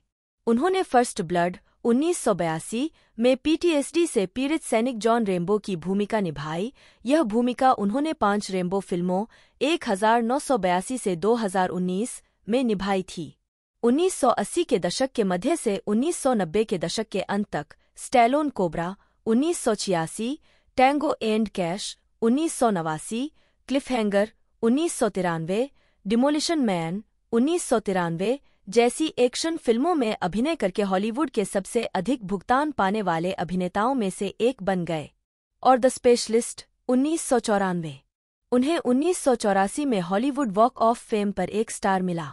S1: उन्होंने फर्स्ट ब्लड 1982 में पीटीएसडी से पीड़ित सैनिक जॉन रेम्बो की भूमिका निभाई यह भूमिका उन्होंने पांच रेम्बो फिल्मों 1982 से 2019 में निभाई थी 1980 के दशक के मध्य से 1990 के दशक के अंत तक स्टेलोन कोबरा उन्नीस टैंगो एंड कैश उन्नीस क्लिफहैंगर उन्नीस सौ डिमोलिशन मैन उन्नीस जैसी एक्शन फिल्मों में अभिनय करके हॉलीवुड के सबसे अधिक भुगतान पाने वाले अभिनेताओं में से एक बन गए और द स्पेशलिस्ट उन्नीस उन्हें उन्नीस में हॉलीवुड वॉक ऑफ फेम पर एक स्टार मिला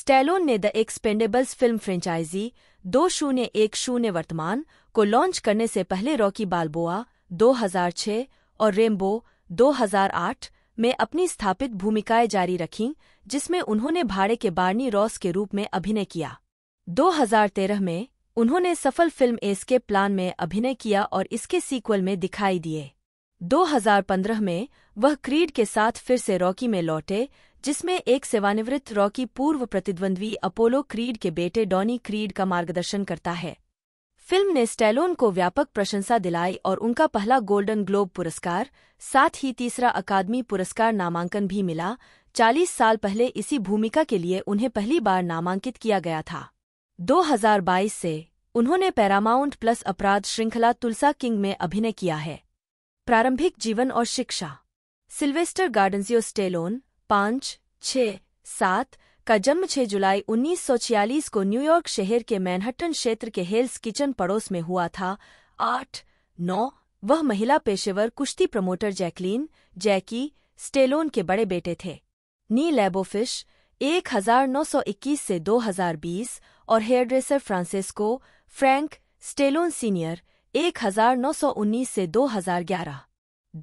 S1: स्टेलोन ने द एक्सपेंडेबल्स फिल्म फ्रेंचाइजी दो शून्य एक शून्य वर्तमान को लॉन्च करने से पहले रॉकी बालबोआ 2006 और रेमबो 2008 में अपनी स्थापित भूमिकाएं जारी रखीं जिसमें उन्होंने भाड़े के बार्नी रॉस के रूप में अभिनय किया 2013 में उन्होंने सफल फिल्म एस्के प्लान में अभिनय किया और इसके सीक्वल में दिखाई दिए 2015 में वह क्रीड के साथ फिर से रॉकी में लौटे जिसमें एक सेवानिवृत्त रॉकी पूर्व प्रतिद्वंद्वी अपोलो क्रीड के बेटे डॉनी क्रीड का मार्गदर्शन करता है फिल्म ने स्टेलोन को व्यापक प्रशंसा दिलाई और उनका पहला गोल्डन ग्लोब पुरस्कार साथ ही तीसरा अकादमी पुरस्कार नामांकन भी मिला 40 साल पहले इसी भूमिका के लिए उन्हें पहली बार नामांकित किया गया था 2022 से उन्होंने पैरामाउंट प्लस अपराध श्रृंखला तुलसा किंग में अभिनय किया है प्रारंभिक जीवन और शिक्षा सिल्वेस्टर गार्डनजियो स्टेलोन पाँच छः सात का जन्म 6 जुलाई 1946 को न्यूयॉर्क शहर के मैनहट्टन क्षेत्र के हेल्स किचन पड़ोस में हुआ था आठ नौ वह महिला पेशेवर कुश्ती प्रमोटर जैकलीन जैकी स्टेलोन के बड़े बेटे थे नी लेबोफिश 1921 से 2020 और hairdresser Francesco Frank Stallone senior 1919 से 2011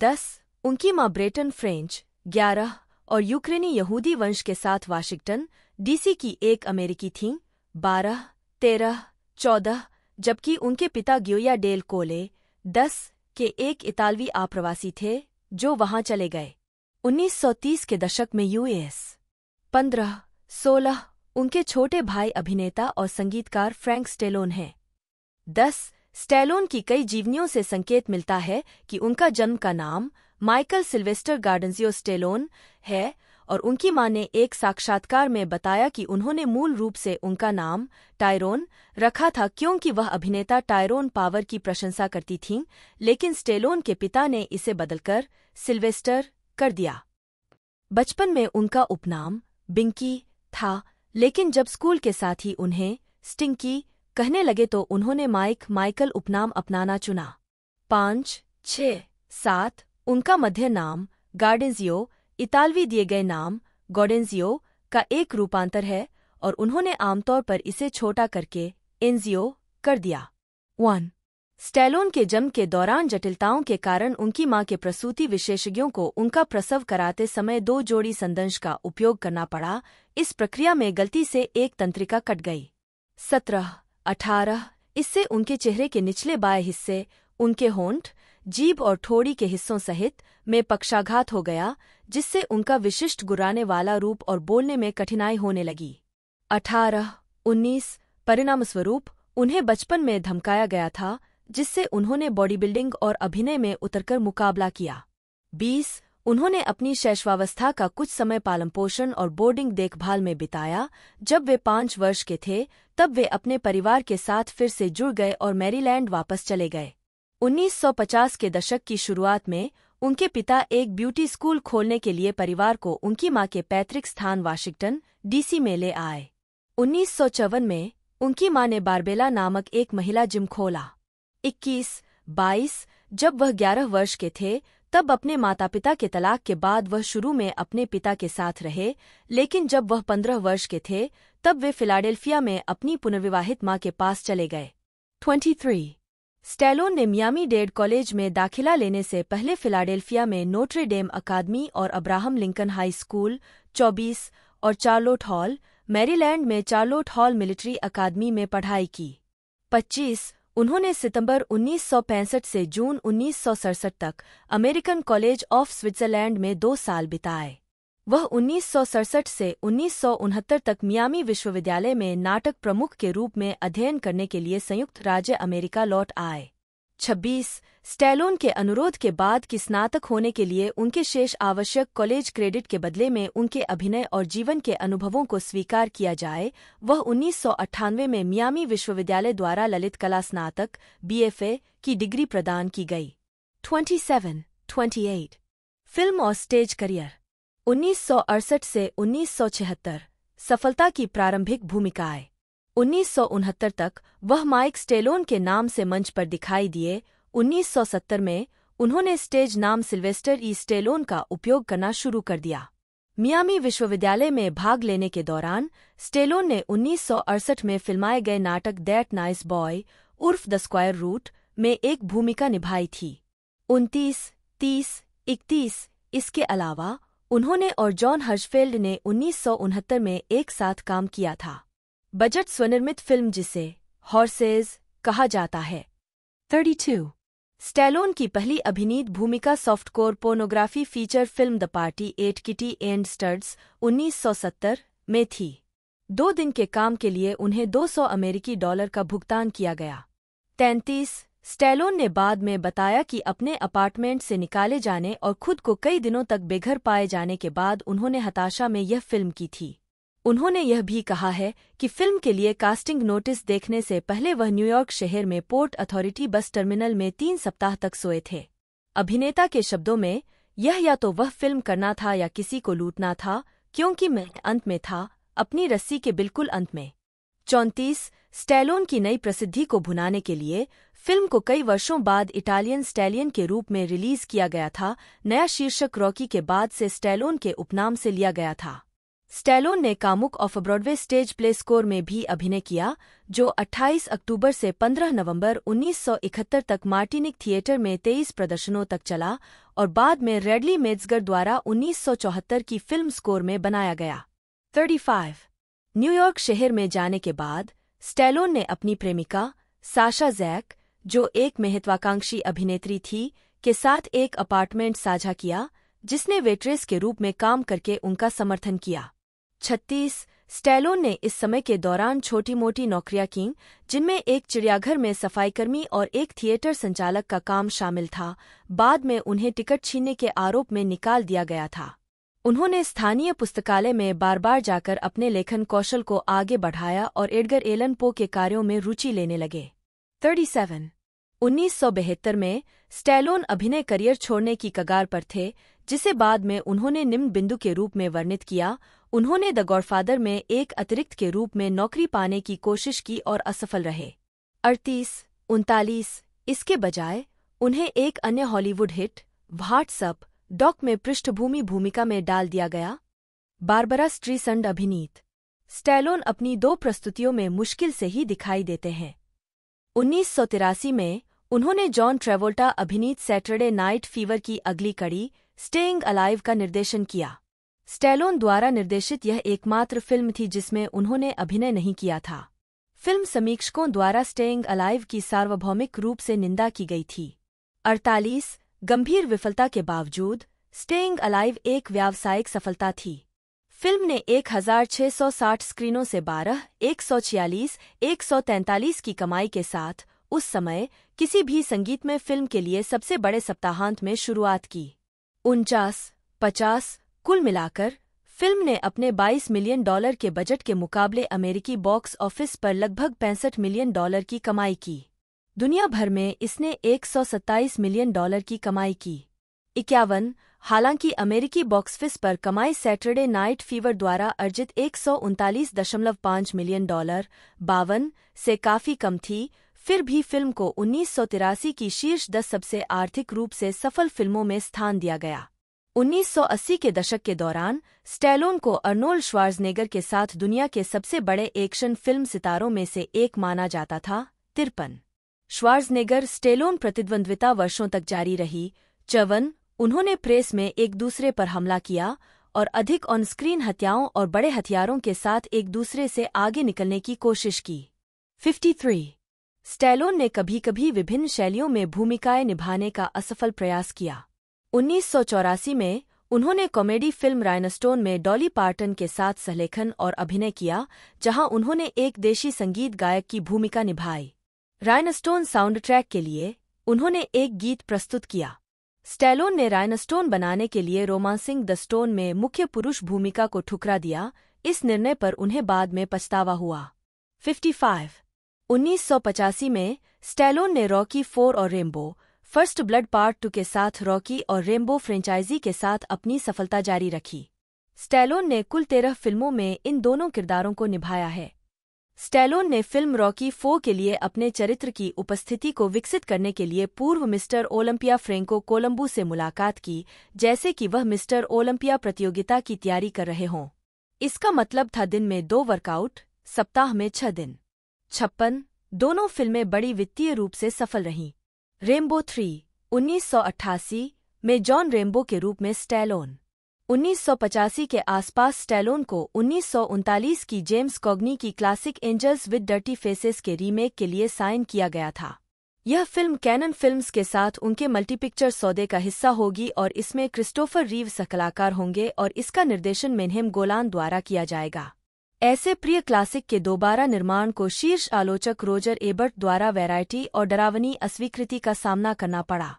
S1: 10. उनकी मां ब्रेटन फ्रेंच 11 और यूक्रेनी यहूदी वंश के साथ वाशिंगटन डीसी की एक अमेरिकी थीं 12, 13, 14 जबकि उनके पिता ग्योया डेल कोले 10 के एक इतालवी आप्रवासी थे जो वहां चले गए 1930 के दशक में यूएस पंद्रह सोलह उनके छोटे भाई अभिनेता और संगीतकार फ्रैंक स्टेलोन हैं दस स्टेलोन की कई जीवनियों से संकेत मिलता है कि उनका जन्म का नाम माइकल सिल्वेस्टर गार्डनजियो स्टेलोन है और उनकी मां ने एक साक्षात्कार में बताया कि उन्होंने मूल रूप से उनका नाम टायरोन रखा था क्योंकि वह अभिनेता टायरोन पावर की प्रशंसा करती थीं लेकिन स्टेलोन के पिता ने इसे बदलकर सिल्वेस्टर कर दिया बचपन में उनका उपनाम बिंकी था लेकिन जब स्कूल के साथ ही उन्हें स्टिंकी कहने लगे तो उन्होंने माइक माइकल उपनाम अपनाना चुना पांच छ सात उनका मध्य नाम गार्डेंजियो इतालवी दिए गए नाम गॉडेंजियो का एक रूपांतर है और उन्होंने आमतौर पर इसे छोटा करके एनजियो कर दिया वन स्टेलोन के जन्म के दौरान जटिलताओं के कारण उनकी मां के प्रसूति विशेषज्ञों को उनका प्रसव कराते समय दो जोड़ी संदंश का उपयोग करना पड़ा इस प्रक्रिया में गलती से एक तंत्रिका कट गई सत्रह अठारह इससे उनके चेहरे के निचले बाएं हिस्से उनके होंठ जीभ और ठोड़ी के हिस्सों सहित में पक्षाघात हो गया जिससे उनका विशिष्ट गुराने वाला रूप और बोलने में कठिनाई होने लगी अठारह उन्नीस परिणामस्वरूप उन्हें बचपन में धमकाया गया था जिससे उन्होंने बॉडी बिल्डिंग और अभिनय में उतरकर मुकाबला किया बीस उन्होंने अपनी शैशवावस्था का कुछ समय पालन पोषण और बोर्डिंग देखभाल में बिताया जब वे पांच वर्ष के थे तब वे अपने परिवार के साथ फिर से जुड़ गए और मैरीलैंड वापस चले गए 1950 के दशक की शुरुआत में उनके पिता एक ब्यूटी स्कूल खोलने के लिए परिवार को उनकी मां के पैतृक स्थान वाशिंगटन डीसी में ले आए उन्नीस में उनकी मां ने बारबेला नामक एक महिला जिम खोला इक्कीस बाईस जब वह ग्यारह वर्ष के थे तब अपने माता पिता के तलाक के बाद वह शुरू में अपने पिता के साथ रहे लेकिन जब वह पंद्रह वर्ष के थे तब वे फिलाडेल्फिया में अपनी पुनर्विवाहित माँ के पास चले गए ट्वेंटी थ्री स्टेलोन ने मियामी डेड कॉलेज में दाखिला लेने से पहले फिलाडेल्फिया में नोट्रे डेम अकादमी और अब्राहम लिंकन हाई स्कूल चौबीस और चार्लोट हॉल मैरीलैंड में चार्लोट हॉल मिलिट्री अकादमी में पढ़ाई की पच्चीस उन्होंने सितंबर 1965 से जून 1967 तक अमेरिकन कॉलेज ऑफ स्विट्जरलैंड में दो साल बिताए वह उन्नीस से उन्नीस तक मियामी विश्वविद्यालय में नाटक प्रमुख के रूप में अध्ययन करने के लिए संयुक्त राज्य अमेरिका लौट आए छब्बीस स्टैलोन के अनुरोध के बाद कि स्नातक होने के लिए उनके शेष आवश्यक कॉलेज क्रेडिट के बदले में उनके अभिनय और जीवन के अनुभवों को स्वीकार किया जाए वह उन्नीस में मियामी विश्वविद्यालय द्वारा ललित कला स्नातक बीएफए की डिग्री प्रदान की गई 27, 28 फिल्म और स्टेज करियर उन्नीस से उन्नीस सफलता की प्रारंभिक भूमिकाएं 1969 तक वह माइक स्टेलोन के नाम से मंच पर दिखाई दिए 1970 में उन्होंने स्टेज नाम सिल्वेस्टर ई स्टेलोन का उपयोग करना शुरू कर दिया मियामी विश्वविद्यालय में भाग लेने के दौरान स्टेलोन ने उन्नीस में फिल्माए गए नाटक दैट नाइस बॉय उर्फ द स्क्वायर रूट में एक भूमिका निभाई थी उनतीस तीस इकतीस इसके अलावा उन्होंने और जॉन हर्शफेल्ड ने उन्नीस में एक साथ काम किया था बजट स्वनिर्मित फिल्म जिसे हॉर्सेज कहा जाता है 32. स्टेलोन की पहली अभिनीत भूमिका softcore pornography feature film the party at Kitty and studs 1970 में थी दो दिन के काम के लिए उन्हें 200 अमेरिकी डॉलर का भुगतान किया गया 33. स्टेलोन ने बाद में बताया कि अपने अपार्टमेंट से निकाले जाने और खुद को कई दिनों तक बेघर पाए जाने के बाद उन्होंने हताशा में यह फिल्म की थी उन्होंने यह भी कहा है कि फिल्म के लिए कास्टिंग नोटिस देखने से पहले वह न्यूयॉर्क शहर में पोर्ट अथॉरिटी बस टर्मिनल में तीन सप्ताह तक सोए थे अभिनेता के शब्दों में यह या तो वह फिल्म करना था या किसी को लूटना था क्योंकि मैं अंत में था अपनी रस्सी के बिल्कुल अंत में चौंतीस स्टैलोन की नई प्रसिद्धि को भुनाने के लिए फिल्म को कई वर्षों बाद इटालियन स्टैलियन के रूप में रिलीज किया गया था नया शीर्षक रॉकी के बाद से स्टैलोन के उपनाम से लिया गया था स्टैलोन ने कामुक off Broadway stage play score में भी अभिनय किया जो 28 अक्टूबर से 15 नवंबर 1971 तक मार्टिनिक थिएटर में 23 प्रदर्शनों तक चला और बाद में रेडली मेजगर द्वारा 1974 की फिल्म स्कोर में बनाया गया 35 न्यूयॉर्क शहर में जाने के बाद स्टैलोन ने अपनी प्रेमिका साशा जैक जो एक महत्वाकांक्षी अभिनेत्री थी के साथ एक अपार्टमेंट साझा किया जिसने वेट्रेस के रूप में काम करके उनका समर्थन किया छत्तीस स्टैलोन ने इस समय के दौरान छोटी मोटी नौकरियां कीं जिनमें एक चिड़ियाघर में सफाईकर्मी और एक थिएटर संचालक का काम शामिल था बाद में उन्हें टिकट छीनने के आरोप में निकाल दिया गया था उन्होंने स्थानीय पुस्तकालय में बार बार जाकर अपने लेखन कौशल को आगे बढ़ाया और एडगर एलन पो के कार्यों में रुचि लेने लगे थर्टी सेवन उन्नीस सौ में स्टैलोन अभिनय करियर छोड़ने की कगार पर थे जिसे बाद में उन्होंने निम्न बिंदु के रूप में वर्णित किया उन्होंने द गॉडफादर में एक अतिरिक्त के रूप में नौकरी पाने की कोशिश की और असफल रहे अड़तीस उनतालीस इसके बजाय उन्हें एक अन्य हॉलीवुड हिट व्हाट्सअप डॉक में पृष्ठभूमि भूमिका में डाल दिया गया बारबरा स्ट्रीसंड अभिनीत स्टैलोन अपनी दो प्रस्तुतियों में मुश्किल से ही दिखाई देते हैं उन्नीस में उन्होंने जॉन ट्रेवोल्टा अभिनीत सैटरडे नाइट फीवर की अगली कड़ी स्टेइंग अलाइव का निर्देशन किया स्टेलोन द्वारा निर्देशित यह एकमात्र फिल्म थी जिसमें उन्होंने अभिनय नहीं किया था फिल्म समीक्षकों द्वारा स्टेइंग अलाइव की सार्वभौमिक रूप से निंदा की गई थी 48 गंभीर विफलता के बावजूद स्टेइंग अलाइव एक व्यावसायिक सफलता थी फिल्म ने 1660 स्क्रीनों से 12, 146, 143 की कमाई के साथ उस समय किसी भी संगीत में फिल्म के लिए सबसे बड़े सप्ताहांत में शुरुआत की उनचास पचास कुल मिलाकर फिल्म ने अपने 22 मिलियन डॉलर के बजट के मुकाबले अमेरिकी बॉक्स ऑफिस पर लगभग पैंसठ मिलियन डॉलर की कमाई की दुनिया भर में इसने 127 मिलियन डॉलर की कमाई की इक्यावन हालांकि अमेरिकी बॉक्स ऑफिस पर कमाई सैटरडे नाइट फीवर द्वारा अर्जित एक मिलियन डॉलर बावन से काफी कम थी फिर भी फिल्म को उन्नीस की शीर्ष दस सबसे आर्थिक रूप से सफल फिल्मों में स्थान दिया गया 1980 के दशक के दौरान स्टेलोन को अर्नोल्ड श्वार्जनेगर के साथ दुनिया के सबसे बड़े एक्शन फिल्म सितारों में से एक माना जाता था तिरपन श्वार्जनेगर स्टेलोन प्रतिद्वंद्विता वर्षों तक जारी रही चवन उन्होंने प्रेस में एक दूसरे पर हमला किया और अधिक ऑन स्क्रीन हत्याओं और बड़े हथियारों के साथ एक दूसरे से आगे निकलने की कोशिश की 53. स्टेलोन ने कभी कभी विभिन्न शैलियों में भूमिकाएं निभाने का असफल प्रयास किया 1984 में उन्होंने कॉमेडी फिल्म रायनस्टोन में डॉली पार्टन के साथ सहलेखन और अभिनय किया जहां उन्होंने एक देशी संगीत गायक की भूमिका निभाई रायनस्टोन साउंडट्रैक के लिए उन्होंने एक गीत प्रस्तुत किया स्टैलोन ने रायनस्टोन बनाने के लिए रोमांसिंग द स्टोन में मुख्य पुरुष भूमिका को ठुकरा दिया इस निर्णय पर उन्हें बाद में पछतावा हुआ 55 1985 में स्टेलोन ने रॉकी फोर और Rambo first blood part two के साथ रॉकी और रेमबो फ्रेंचाइजी के साथ अपनी सफलता जारी रखी स्टैलोन ने कुल तेरह फिल्मों में इन दोनों किरदारों को निभाया है स्टैलोन ने फिल्म रॉकी फो के लिए अपने चरित्र की उपस्थिति को विकसित करने के लिए पूर्व मिस्टर ओलंपिया फ्रेंको कोलंबू से मुलाकात की जैसे कि वह मिस्टर ओलंपिया प्रतियोगिता की तैयारी कर रहे हों इसका मतलब था दिन में दो वर्कआउट सप्ताह में छह दिन छप्पन दोनों फिल्में बड़ी वित्तीय रूप से सफल रहीं रेम्बो थ्री उन्नीस में जॉन रेम्बो के रूप में स्टैलोन उन्नीस के आसपास स्टैलोन को उन्नीस की जेम्स कॉग्नी की classic angels with dirty faces के रीमेक के लिए साइन किया गया था यह फिल्म कैनन फिल्म्स के साथ उनके मल्टीपिक्चर सौदे का हिस्सा होगी और इसमें क्रिस्टोफर रीव सकलाकार होंगे और इसका निर्देशन मेनहेम गोलान द्वारा किया जाएगा ऐसे प्रिय क्लासिक के दोबारा निर्माण को शीर्ष आलोचक रोजर एबर्ट द्वारा वैरायटी और डरावनी अस्वीकृति का सामना करना पड़ा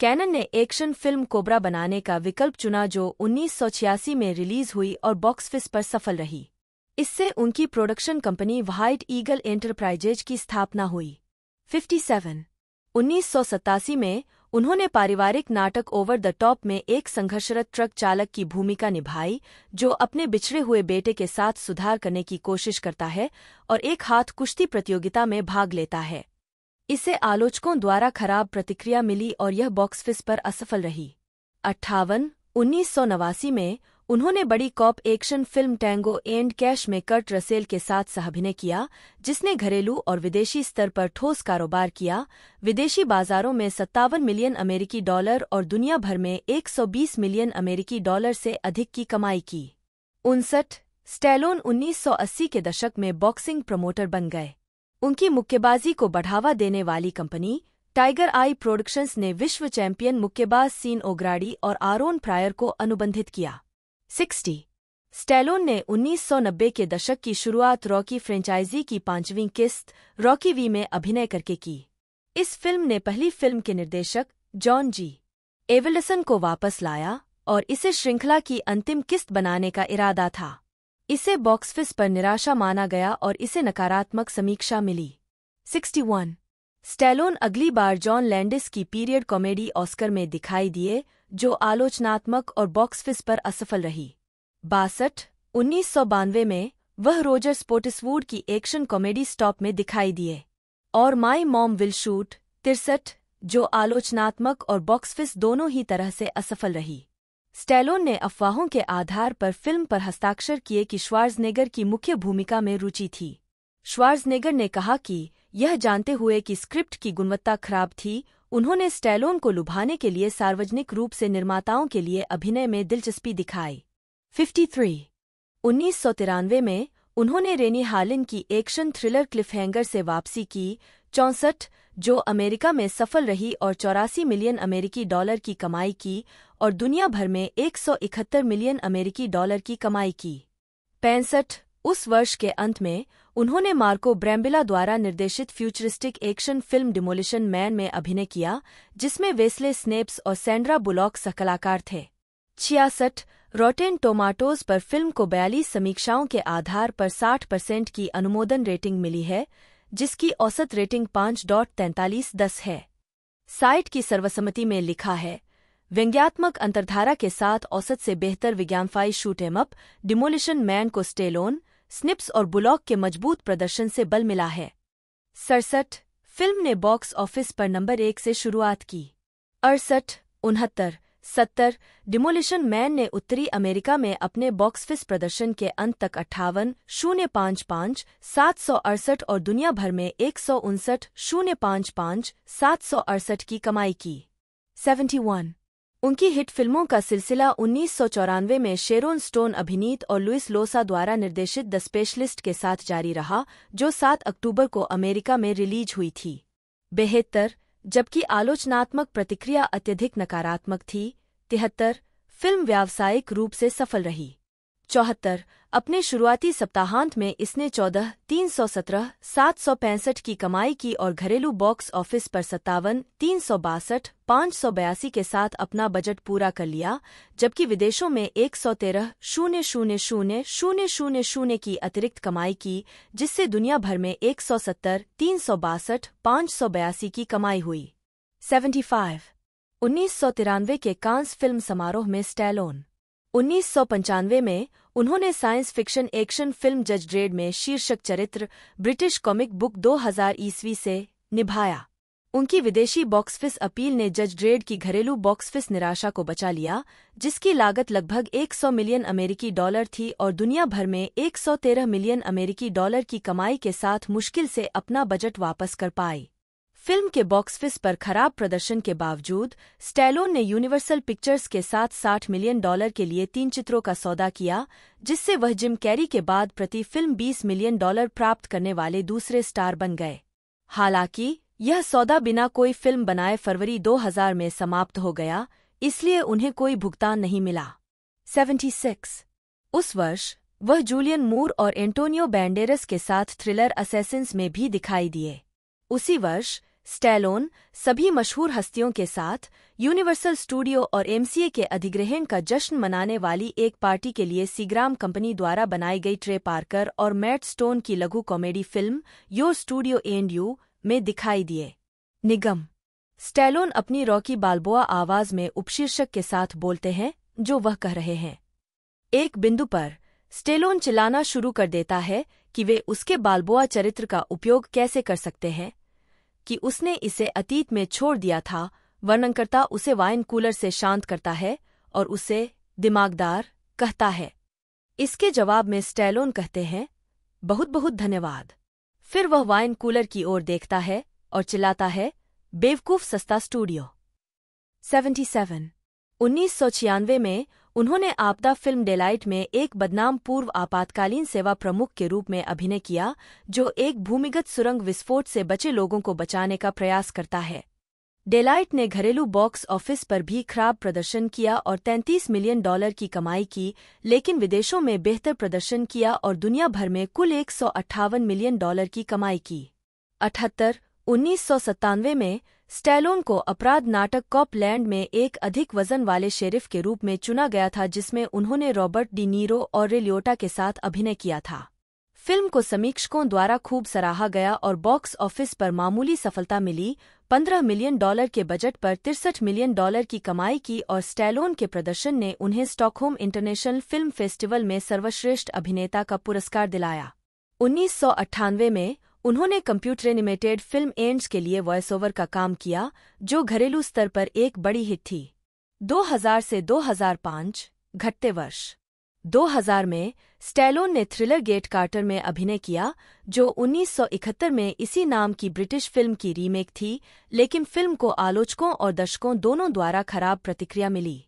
S1: कैनन ने एक्शन फिल्म कोबरा बनाने का विकल्प चुना जो उन्नीस में रिलीज हुई और बॉक्स ऑफिस पर सफल रही इससे उनकी production company White Eagle Enterprises की स्थापना हुई 57 सेवन में उन्होंने पारिवारिक नाटक ओवर द टॉप में एक संघर्षरत ट्रक चालक की भूमिका निभाई जो अपने बिछड़े हुए बेटे के साथ सुधार करने की कोशिश करता है और एक हाथ कुश्ती प्रतियोगिता में भाग लेता है इसे आलोचकों द्वारा खराब प्रतिक्रिया मिली और यह बॉक्सफिस पर असफल रही अट्ठावन उन्नीस में उन्होंने बड़ी cop action film Tango and Cash में कर्ट रसेल के साथ सहाभिनय किया जिसने घरेलू और विदेशी स्तर पर ठोस कारोबार किया विदेशी बाजारों में सत्तावन मिलियन अमेरिकी डॉलर और दुनिया भर में 120 मिलियन अमेरिकी डॉलर से अधिक की कमाई की उनसठ स्टैलोन 1980 के दशक में बॉक्सिंग प्रमोटर बन गए उनकी मुक्केबाजी को बढ़ावा देने वाली कंपनी टाइगर आई प्रोडक्शंस ने विश्व चैंपियन मुक्केबाज सीन ओग्राडी और आरोन प्रायर को अनुबंधित किया 60. स्टेलोन ने 1990 के दशक की शुरुआत रॉकी फ्रेंचाइजी की पांचवीं किस्त रॉकी वी में अभिनय करके की इस फिल्म ने पहली फिल्म के निर्देशक जॉन जी एविलसन को वापस लाया और इसे श्रृंखला की अंतिम किस्त बनाने का इरादा था इसे बॉक्सफिस पर निराशा माना गया और इसे नकारात्मक समीक्षा मिली 61. स्टेलोन अगली बार जॉन लैंडिस की पीरियड कॉमेडी ऑस्कर में दिखाई दिए जो आलोचनात्मक और बॉक्सफिस पर असफल रही बासठ उन्नीस में वह रोजर स्पोटिसवूड की एक्शन कॉमेडी स्टॉप में दिखाई दिए और माई मॉम विल शूट तिरसठ जो आलोचनात्मक और बॉक्सफिस दोनों ही तरह से असफल रही स्टेलोन ने अफवाहों के आधार पर फिल्म पर हस्ताक्षर किए कि श्वार्जनेगर की मुख्य भूमिका में रुचि थी श्वार्जनेगर ने कहा कि यह जानते हुए कि स्क्रिप्ट की गुणवत्ता खराब थी उन्होंने स्टैलोन को लुभाने के लिए सार्वजनिक रूप से निर्माताओं के लिए अभिनय में दिलचस्पी दिखाई 53 उन्नीस में उन्होंने रेनी हालिन की एक्शन थ्रिलर क्लिफहैंगर से वापसी की चौंसठ जो अमेरिका में सफल रही और चौरासी मिलियन अमेरिकी डॉलर की कमाई की और दुनिया भर में एक मिलियन अमेरिकी डॉलर की कमाई की पैंसठ उस वर्ष के अंत में उन्होंने मार्को ब्रैम्बिला द्वारा निर्देशित futuristic action film Demolition Man में अभिनय किया जिसमें वेस्ले स्नेप्स और सैंड्रा बुलॉक सकलाकार थे छियासठ रोटेन टोमाटोज पर फिल्म को बयालीस समीक्षाओं के आधार पर 60 परसेंट की अनुमोदन रेटिंग मिली है जिसकी औसत रेटिंग पाँच डॉट तैंतालीस दस है साइट की सर्वसम्मति में लिखा है व्यंग्यात्मक अंतर्धारा के साथ औसत से बेहतर विज्ञानफाई shoot M up demolition man को स्टेलोन स्निप्स और बुलॉक के मजबूत प्रदर्शन से बल मिला है सड़सठ फिल्म ने बॉक्स ऑफिस पर नंबर एक से शुरुआत की अड़सठ उनहत्तर सत्तर डिमोलिशन मैन ने उत्तरी अमेरिका में अपने बॉक्सफिस प्रदर्शन के अंत तक अट्ठावन शून्य पाँच पाँच सात सौ अड़सठ और दुनिया भर में एक सौ उनसठ शून्य पाँच पाँच सात सौ अड़सठ की कमाई की सेवेंटी वन उनकी हिट फिल्मों का सिलसिला उन्नीस में शेरोन स्टोन अभिनीत और लुइस लोसा द्वारा निर्देशित द स्पेशलिस्ट के साथ जारी रहा जो 7 अक्टूबर को अमेरिका में रिलीज हुई थी बेहतर जबकि आलोचनात्मक प्रतिक्रिया अत्यधिक नकारात्मक थी तिहत्तर फिल्म व्यावसायिक रूप से सफल रही चौहत्तर अपने शुरुआती सप्ताहांत में इसने चौदह तीन सौ सत्रह सात सौ पैंसठ की कमाई की और घरेलू बॉक्स ऑफिस पर सत्तावन तीन सौ बासठ पाँच सौ बयासी के साथ अपना बजट पूरा कर लिया जबकि विदेशों में एक सौ तेरह शून्य शून्य शून्य शून्य शून्य शून्य की अतिरिक्त कमाई की जिससे दुनिया भर में एक सौ सत्तर तीन सौ बासठ पाँच सौ बयासी की कमाई हुई सेवेंटी फाइव उन्नीस सौ तिरानवे के कांस फिल्म समारोह में स्टैलोन उन्नीस में उन्होंने साइंस फिक्शन एक्शन फिल्म जज ड्रेड में शीर्षक चरित्र ब्रिटिश कॉमिक बुक 2000 ईस्वी से निभाया उनकी विदेशी बॉक्सफिस अपील ने जज ड्रेड की घरेलू बॉक्सफिस निराशा को बचा लिया जिसकी लागत लगभग 100 मिलियन अमेरिकी डॉलर थी और दुनिया भर में 113 मिलियन अमेरिकी डॉलर की कमाई के साथ मुश्किल से अपना बजट वापस कर पाई फिल्म के बॉक्सफिस पर खराब प्रदर्शन के बावजूद स्टैलोन ने यूनिवर्सल पिक्चर्स के साथ 60 मिलियन डॉलर के लिए तीन चित्रों का सौदा किया जिससे वह जिम कैरी के बाद प्रति फिल्म 20 मिलियन डॉलर प्राप्त करने वाले दूसरे स्टार बन गए हालांकि यह सौदा बिना कोई फिल्म बनाए फरवरी 2000 में समाप्त हो गया इसलिए उन्हें कोई भुगतान नहीं मिला 76 उस वर्ष वह जूलियन मूर और एंटोनियो बैंडेरस के साथ थ्रिलर असेसिन्स में भी दिखाई दिए उसी वर्ष स्टेलोन सभी मशहूर हस्तियों के साथ यूनिवर्सल स्टूडियो और एमसीए के अधिग्रहण का जश्न मनाने वाली एक पार्टी के लिए सीग्राम कंपनी द्वारा बनाई गई ट्रे पार्कर और मैट स्टोन की लघु comedy film your studio and you में दिखाई दिए निगम स्टेलोन अपनी रॉकी बालबोआ आवाज में उपशीर्षक के साथ बोलते हैं जो वह कह रहे हैं एक बिंदु पर स्टेलोन चिल्लाना शुरू कर देता है कि वे उसके बालबोआ चरित्र का उपयोग कैसे कर सकते हैं कि उसने इसे अतीत में छोड़ दिया था वर्णनकर्ता उसे वाइन कूलर से शांत करता है और उसे दिमागदार कहता है इसके जवाब में स्टैलोन कहते हैं बहुत बहुत धन्यवाद फिर वह वाइन कूलर की ओर देखता है और चिल्लाता है बेवकूफ सस्ता स्टूडियो 77 उन्नीस में उन्होंने आपदा फिल्म डेलाइट में एक बदनाम पूर्व आपातकालीन सेवा प्रमुख के रूप में अभिनय किया जो एक भूमिगत सुरंग विस्फोट से बचे लोगों को बचाने का प्रयास करता है डेलाइट ने घरेलू बॉक्स ऑफिस पर भी खराब प्रदर्शन किया और 33 मिलियन डॉलर की कमाई की लेकिन विदेशों में बेहतर प्रदर्शन किया और दुनिया भर में कुल एक मिलियन डॉलर की कमाई की अठहत्तर उन्नीस में स्टैलोन को अपराध नाटक कॉपलैंड में एक अधिक वजन वाले शेरिफ के रूप में चुना गया था जिसमें उन्होंने रॉबर्ट डी नीरो और रिलियोटा के साथ अभिनय किया था फिल्म को समीक्षकों द्वारा खूब सराहा गया और बॉक्स ऑफिस पर मामूली सफलता मिली 15 मिलियन डॉलर के बजट पर तिरसठ मिलियन डॉलर की कमाई की और स्टैलोन के प्रदर्शन ने उन्हें स्टॉकहोम इंटरनेशनल फिल्म फेस्टिवल में सर्वश्रेष्ठ अभिनेता का पुरस्कार दिलाया उन्नीस में उन्होंने कंप्यूटर एनिमेटेड फिल्म एंड्स के लिए वॉइस ओवर का काम किया जो घरेलू स्तर पर एक बड़ी हिट थी 2000 से 2005 घटते वर्ष 2000 में स्टैलोन ने थ्रिलर गेट कार्टर में अभिनय किया जो 1971 में इसी नाम की ब्रिटिश फिल्म की रीमेक थी लेकिन फिल्म को आलोचकों और दर्शकों दोनों द्वारा खराब प्रतिक्रिया मिली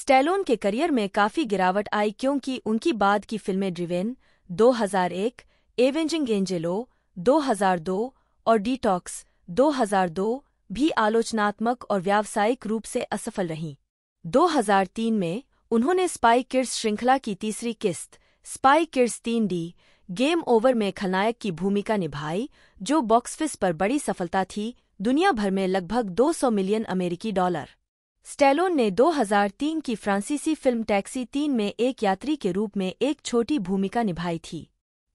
S1: स्टैलोन के करियर में काफी गिरावट आई क्योंकि उनकी बाद की फिल्में ड्रिवेन 2001, एवेंजिंग एंजेलो 2002 और डिटॉक्स 2002 भी आलोचनात्मक और व्यावसायिक रूप से असफल रहीं 2003 में उन्होंने स्पाई किड्स श्रृंखला की तीसरी किस्त स्पाई किड्स तीन डी गेम ओवर में खलनायक की भूमिका निभाई जो बॉक्सफिस पर बड़ी सफलता थी दुनिया भर में लगभग 200 मिलियन अमेरिकी डॉलर स्टेलोन ने 2003 की फ्रांसीसी फिल्म टैक्सी तीन में एक यात्री के रूप में एक छोटी भूमिका निभाई थी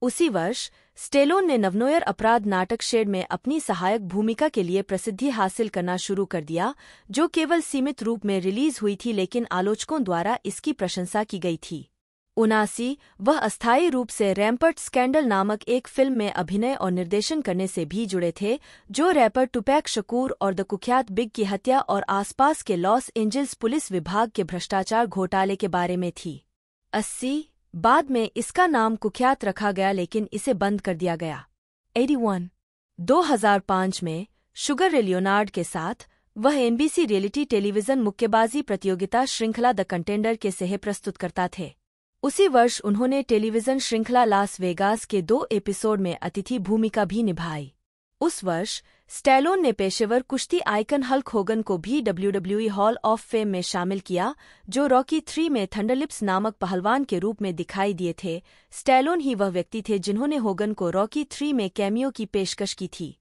S1: उसी वर्ष स्टेलोन ने नवनोयर अपराध नाटक शेड में अपनी सहायक भूमिका के लिए प्रसिद्धि हासिल करना शुरू कर दिया जो केवल सीमित रूप में रिलीज हुई थी लेकिन आलोचकों द्वारा इसकी प्रशंसा की गई थी उनासी वह अस्थायी रूप से रैम्पर्ट स्कैंडल नामक एक फिल्म में अभिनय और निर्देशन करने से भी जुड़े थे जो रैपर टुपैक शकूर और द कुख्यात बिग की हत्या और आसपास के लॉस एंजल्स पुलिस विभाग के भ्रष्टाचार घोटाले के बारे में थी अस्सी बाद में इसका नाम कुख्यात रखा गया लेकिन इसे बंद कर दिया गया 81 2005 में शुगर रेलियोनार्ड के साथ वह एनबीसी रियलिटी टेलीविजन मुक्केबाजी प्रतियोगिता श्रृंखला द कंटेंडर के सह प्रस्तुतकर्ता थे उसी वर्ष उन्होंने टेलीविजन श्रृंखला लास वेगास के दो एपिसोड में अतिथि भूमिका भी निभाई उस वर्ष स्टैलोन ने पेशेवर कुश्ती आइकन हल्क होगन को भी डब्ल्यू हॉल ऑफ फेम में शामिल किया जो रॉकी थ्री में थंडरलिप्स नामक पहलवान के रूप में दिखाई दिए थे स्टैलोन ही वह व्यक्ति थे जिन्होंने होगन को रॉकी थ्री में कैमियो की पेशकश की थी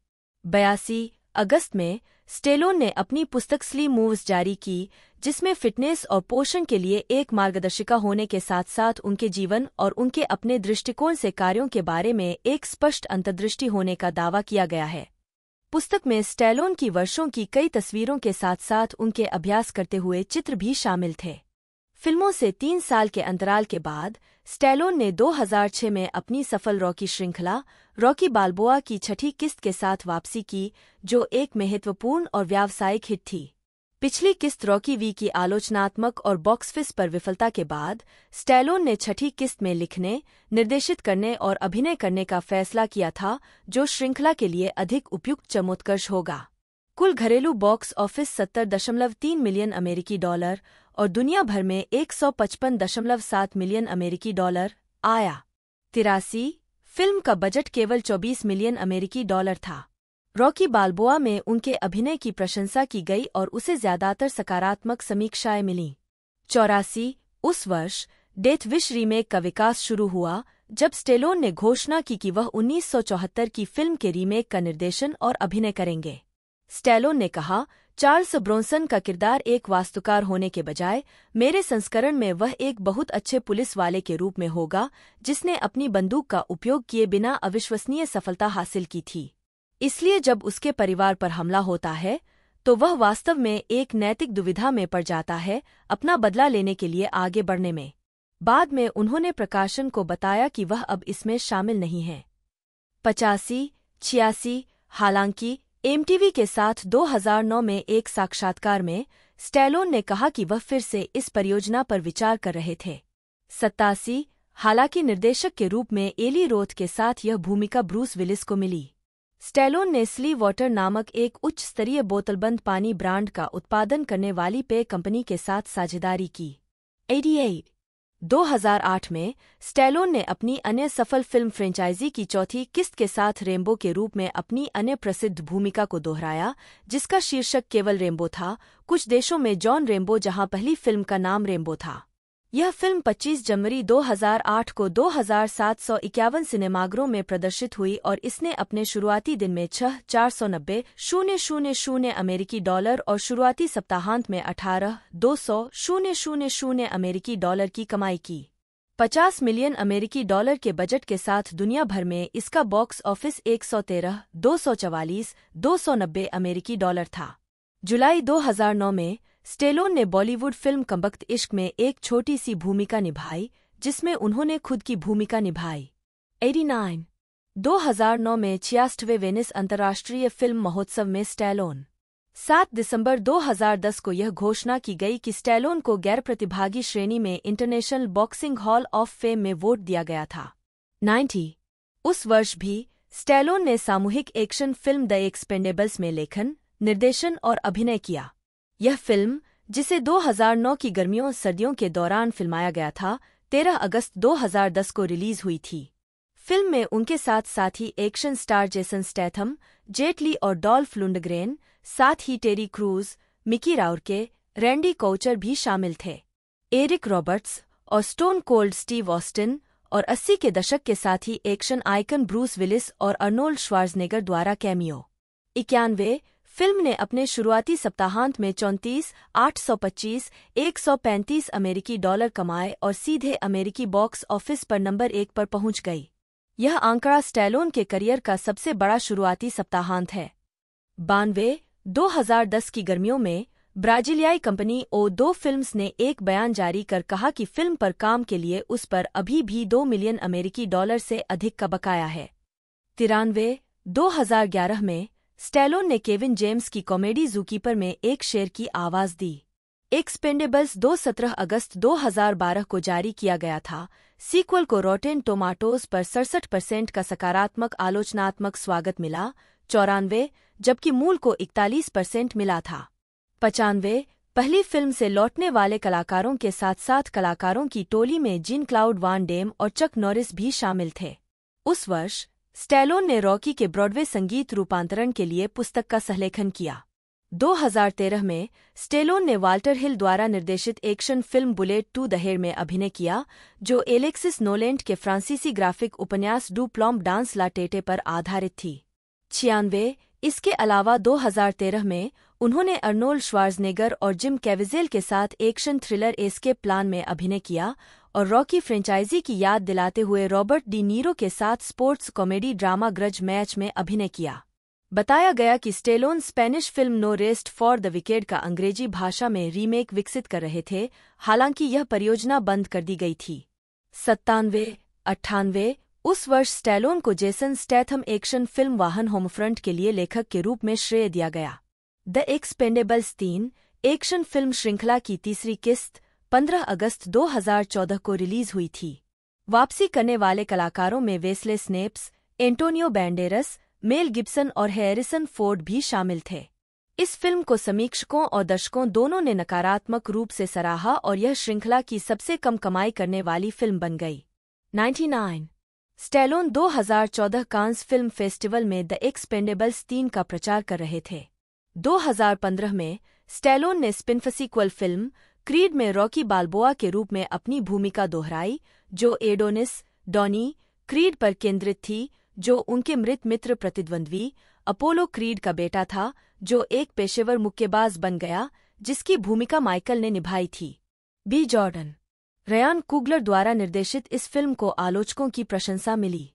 S1: बयासी अगस्त में स्टेलोन ने अपनी पुस्तक स्ली मूव्स जारी की जिसमें फिटनेस और पोषण के लिए एक मार्गदर्शिका होने के साथ साथ उनके जीवन और उनके अपने दृष्टिकोण से कार्यों के बारे में एक स्पष्ट अंतर्दृष्टि होने का दावा किया गया है पुस्तक में स्टैलोन की वर्षों की कई तस्वीरों के साथ साथ उनके अभ्यास करते हुए चित्र भी शामिल थे फिल्मों से तीन साल के अंतराल के बाद स्टैलोन ने 2006 में अपनी सफल रॉकी श्रृंखला रॉकी बालबोआ की छठी किस्त के साथ वापसी की जो एक महत्वपूर्ण और व्यावसायिक हिट थी पिछली किस्त रॉकी वी की आलोचनात्मक और बॉक्सफ़िस पर विफलता के बाद स्टैलोन ने छठी किस्त में लिखने निर्देशित करने और अभिनय करने का फैसला किया था जो श्रृंखला के लिए अधिक उपयुक्त चमोत्कर्ष होगा कुल घरेलू बॉक्स ऑफिस सत्तर दशमलव तीन मिलियन अमेरिकी डॉलर और दुनिया भर में एक सौ पचपन दशमलव सात मिलियन अमेरिकी डॉलर आया तिरासी फिल्म का बजट केवल चौबीस मिलियन अमेरिकी डॉलर था रॉकी बालबोआ में उनके अभिनय की प्रशंसा की गई और उसे ज्यादातर सकारात्मक समीक्षाएं मिली चौरासी उस वर्ष डेथ विश रीमेक का विकास शुरू हुआ जब स्टेलोन ने घोषणा की कि वह 1974 की फिल्म के रीमेक का निर्देशन और अभिनय करेंगे स्टेलोन ने कहा चार्ल्स ब्रोंसन का किरदार एक वास्तुकार होने के बजाय मेरे संस्करण में वह एक बहुत अच्छे पुलिस वाले के रूप में होगा जिसने अपनी बंदूक का उपयोग किए बिना अविश्वसनीय सफलता हासिल की थी इसलिए जब उसके परिवार पर हमला होता है तो वह वास्तव में एक नैतिक दुविधा में पड़ जाता है अपना बदला लेने के लिए आगे बढ़ने में बाद में उन्होंने प्रकाशन को बताया कि वह अब इसमें शामिल नहीं है पचासी छियासी हालांकि एमटीवी के साथ 2009 में एक साक्षात्कार में स्टैलोन ने कहा कि वह फिर से इस परियोजना पर विचार कर रहे थे सत्तासी हालांकि निर्देशक के रूप में एली रोथ के साथ यह भूमिका ब्रूस विलिस को मिली स्टेलोन नेस्ली वाटर नामक एक उच्च स्तरीय बोतलबंद पानी ब्रांड का उत्पादन करने वाली पेय कंपनी के साथ साझेदारी की एडीए 2008 में स्टेलोन ने अपनी अन्य सफल फिल्म फ्रेंचाइजी की चौथी किस्त के साथ रेम्बो के रूप में अपनी अन्य प्रसिद्ध भूमिका को दोहराया जिसका शीर्षक केवल रेम्बो था कुछ देशों में जॉन रेम्बो जहां पहली फिल्म का नाम रेम्बो था यह फिल्म 25 जनवरी 2008 को 2751 सिनेमाघरों में प्रदर्शित हुई और इसने अपने शुरुआती दिन में छह चार सौ नब्बे शून्य शून्य शून्य अमेरिकी डॉलर और शुरुआती सप्ताहांत में अठारह दो सौ शून्य शून्य शून्य अमेरिकी डॉलर की कमाई की 50 मिलियन अमेरिकी डॉलर के बजट के साथ दुनिया भर में इसका बॉक्स ऑफिस 113, 244, 290 अमेरिकी डॉलर था जुलाई 2009 में स्टेलोन ने बॉलीवुड फिल्म कम्बख्त इश्क में एक छोटी सी भूमिका निभाई जिसमें उन्होंने खुद की भूमिका निभाई 89 2009 में छियासठवें वेनिस अंतर्राष्ट्रीय फिल्म महोत्सव में स्टैलोन 7 दिसंबर 2010 को यह घोषणा की गई कि स्टेलोन को गैर प्रतिभागी श्रेणी में international boxing hall of fame में वोट दिया गया था 90 उस वर्ष भी स्टैलोन ने सामूहिक एक्शन फिल्म द एक्सपेंडेबल्स में लेखन निर्देशन और अभिनय किया यह फिल्म जिसे 2009 की गर्मियों और सर्दियों के दौरान फिल्माया गया था 13 अगस्त 2010 को रिलीज हुई थी फिल्म में उनके साथ साथ ही action star Jason Statham Jet Li और डॉल्फ लुंडग्रेन साथ ही Terry Crews Mickey Rourke Randy Couture भी शामिल थे एरिक रॉबर्ट्स और स्टोन कोल्ड स्टीव ऑस्टिन और 80 के दशक के साथ ही एक्शन आइकन ब्रूस विलिस और अर्नोल्ड श्वार्जनेगर द्वारा कैमियो इक्यानवे फिल्म ने अपने शुरुआती सप्ताहांत में चौंतीस आठ सौ पच्चीस एक सौ पैंतीस अमेरिकी डॉलर कमाए और सीधे अमेरिकी बॉक्स ऑफिस पर नंबर एक पर पहुंच गई यह आंकड़ा स्टैलोन के करियर का सबसे बड़ा शुरुआती सप्ताहांत है बानवे 2010 की गर्मियों में ब्राजीलियाई कंपनी ओ दो फिल्म्स ने एक बयान जारी कर कहा कि फिल्म पर काम के लिए उस पर अभी भी दो मिलियन अमेरिकी डॉलर से अधिक का बकाया है तिरानवे 2011 में स्टेलोन ने केविन जेम्स की कॉमेडी जूकीपर में एक शेर की आवाज दी एक्सपेंडेबल्स दो सत्रह अगस्त 2012 को जारी किया गया था सीक्वल को रोटेन टोमाटोज पर सड़सठ परसेंट का सकारात्मक आलोचनात्मक स्वागत मिला चौरानवे जबकि मूल को इकतालीस परसेंट मिला था पचानवे पहली फिल्म से लौटने वाले कलाकारों के साथ साथ कलाकारों की टोली में जिन क्लाउड वान डेम और चक नॉरिस भी शामिल थे उस वर्ष स्टेलोन ने रॉकी के ब्रॉडवे संगीत रूपांतरण के लिए पुस्तक का सहलेखन किया 2013 में स्टेलोन ने वाल्टर हिल द्वारा निर्देशित action film bullet to the head में अभिनय किया जो एलेक्सिस नोलेंट के फ्रांसीसी ग्राफिक उपन्यास डू प्लॉम डांस लाटेटे पर आधारित थी छियानवे इसके अलावा 2013 में उन्होंने अर्नोल्ड श्वार्जनेगर और जिम कैविजेल के साथ एक्शन थ्रिलर एस्केप प्लान में अभिनय किया और रॉकी फ्रेंचाइजी की याद दिलाते हुए रॉबर्ट डी नीरो के साथ sports comedy drama Grudge Match में अभिनय किया बताया गया कि Stallone Spanish film no rest for the wicked का अंग्रेजी भाषा में रीमेक विकसित कर रहे थे हालांकि यह परियोजना बंद कर दी गई थी सत्तानवे अट्ठानवे उस वर्ष स्टेलोन को जेसन स्टैथम एक्शन फिल्म वाहन होमफ्रंट के लिए लेखक के रूप में श्रेय दिया गया द एक्सपेंडेबल्स तीन एक्शन फिल्म श्रृंखला की तीसरी किस्त 15 अगस्त 2014 को रिलीज हुई थी वापसी करने वाले कलाकारों में Wesley Snipes Antonio Banderas Mel Gibson और हैरिसन फोर्ड भी शामिल थे इस फिल्म को समीक्षकों और दर्शकों दोनों ने नकारात्मक रूप से सराहा और यह श्रृंखला की सबसे कम कमाई करने वाली फिल्म बन गई 99 स्टेलोन 2014 कांस फिल्म फेस्टिवल में द एक्सपेंडेबल्स तीन का प्रचार कर रहे थे 2015 में स्टेलोन ने स्पिनफसीक्वल फिल्म क्रीड में रॉकी बालबोआ के रूप में अपनी भूमिका दोहराई जो एडोनिस डॉनी क्रीड पर केंद्रित थी जो उनके मृत मित्र प्रतिद्वंद्वी अपोलो क्रीड का बेटा था जो एक पेशेवर मुक्केबाज बन गया जिसकी भूमिका माइकल ने निभाई थी बी जॉर्डन रयान कुगलर द्वारा निर्देशित इस फिल्म को आलोचकों की प्रशंसा मिली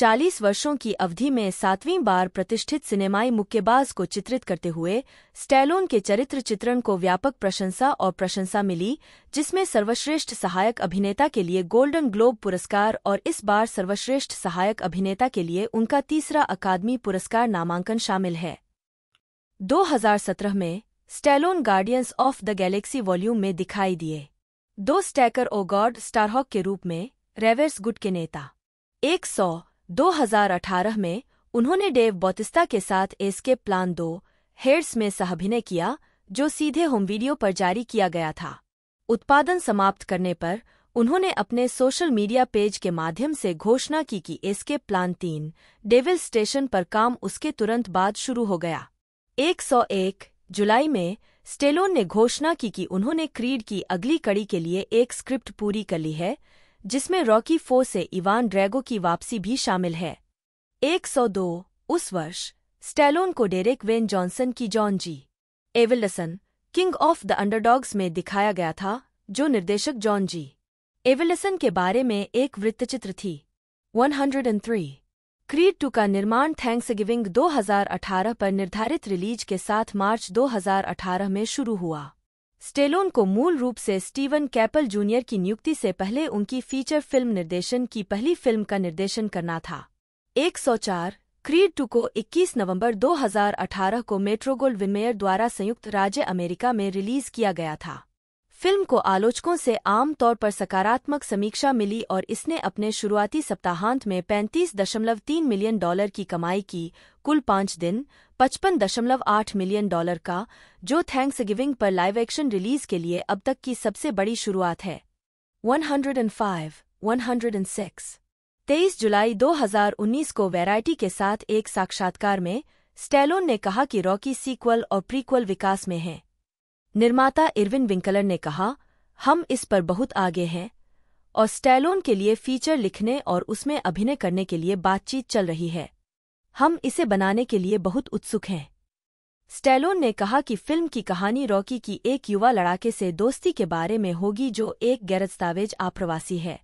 S1: 40 वर्षों की अवधि में सातवीं बार प्रतिष्ठित सिनेमाई मुक्केबाज को चित्रित करते हुए स्टैलोन के चरित्र चित्रण को व्यापक प्रशंसा और प्रशंसा मिली जिसमें सर्वश्रेष्ठ सहायक अभिनेता के लिए गोल्डन ग्लोब पुरस्कार और इस बार सर्वश्रेष्ठ सहायक अभिनेता के लिए उनका तीसरा अकादमी पुरस्कार नामांकन शामिल है 2017 में Stallone Guardians of the Galaxy volume में दिखाई दिए दो स्टैकर ओ गॉड स्टारहॉक के रूप में रेवर्स गुट के नेता एक सौ 2018 में उन्होंने डेव बौतिस्ता के साथ एसके प्लान दो हेड्स में सहभिनय किया जो सीधे होम वीडियो पर जारी किया गया था उत्पादन समाप्त करने पर उन्होंने अपने सोशल मीडिया पेज के माध्यम से घोषणा की कि एसके प्लान तीन डेविल स्टेशन पर काम उसके तुरंत बाद शुरू हो गया 101 जुलाई में स्टेलोन ने घोषणा की कि उन्होंने क्रीड की अगली कड़ी के लिए एक स्क्रिप्ट पूरी कर ली है जिसमें रॉकी फो से इवान ड्रैगो की वापसी भी शामिल है 102 उस वर्ष स्टेलोन को डेरेक वेन जॉनसन की John G Avildsen King of the underdogs में दिखाया गया था जो निर्देशक जॉन जी एविलसन के बारे में एक वृत्तचित्र थी 103 क्रीड टू का निर्माण थैंक्स गिविंग 2018 पर निर्धारित रिलीज के साथ मार्च 2018 में शुरू हुआ स्टेलोन को मूल रूप से स्टीवन कैपल जूनियर की नियुक्ति से पहले उनकी फीचर फिल्म निर्देशन की पहली फिल्म का निर्देशन करना था 104 क्रीड टू को 21 नवंबर 2018 को मेट्रोगोल्ड विमेयर द्वारा संयुक्त राज्य अमेरिका में रिलीज किया गया था फिल्म को आलोचकों से आम तौर पर सकारात्मक समीक्षा मिली और इसने अपने शुरुआती सप्ताहांत में 35.3 मिलियन डॉलर की कमाई की कुल पाँच दिन 55.8 मिलियन डॉलर का जो थैंक्स गिविंग पर लाइव एक्शन रिलीज के लिए अब तक की सबसे बड़ी शुरुआत है 105, 106 23 जुलाई 2019 को वैरायटी के साथ एक साक्षात्कार में स्टेलोन ने कहा कि रॉकी सीक्वल और प्रीक्वल विकास में हैं निर्माता इरविन विंकलर ने कहा हम इस पर बहुत आगे हैं और स्टैलोन के लिए फीचर लिखने और उसमें अभिनय करने के लिए बातचीत चल रही है हम इसे बनाने के लिए बहुत उत्सुक हैं स्टैलोन ने कहा कि फिल्म की कहानी रॉकी की एक युवा लड़ाके से दोस्ती के बारे में होगी जो एक गैरदस्तावेज आप्रवासी है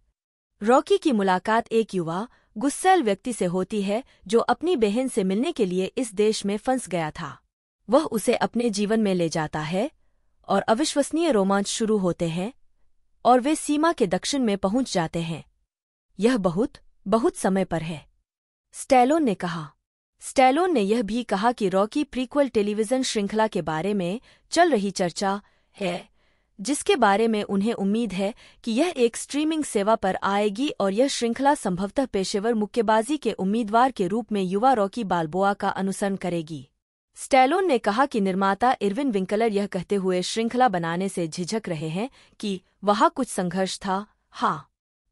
S1: रॉकी की मुलाकात एक युवा गुस्सैल व्यक्ति से होती है जो अपनी बहन से मिलने के लिए इस देश में फंस गया था वह उसे अपने जीवन में ले जाता है और अविश्वसनीय रोमांच शुरू होते हैं और वे सीमा के दक्षिण में पहुंच जाते हैं यह बहुत बहुत समय पर है स्टैलोन ने कहा स्टैलोन ने यह भी कहा कि रॉकी प्रीक्वल टेलीविजन श्रृंखला के बारे में चल रही चर्चा है जिसके बारे में उन्हें उम्मीद है कि यह एक स्ट्रीमिंग सेवा पर आएगी और यह श्रृंखला संभवतः पेशेवर मुक्केबाजी के उम्मीदवार के रूप में युवा रॉकी बालबोआ का अनुसरण करेगी स्टैलोन ने कहा कि निर्माता इरविन विंकलर यह कहते हुए श्रृंखला बनाने से झिझक रहे हैं कि वहाँ कुछ संघर्ष था हाँ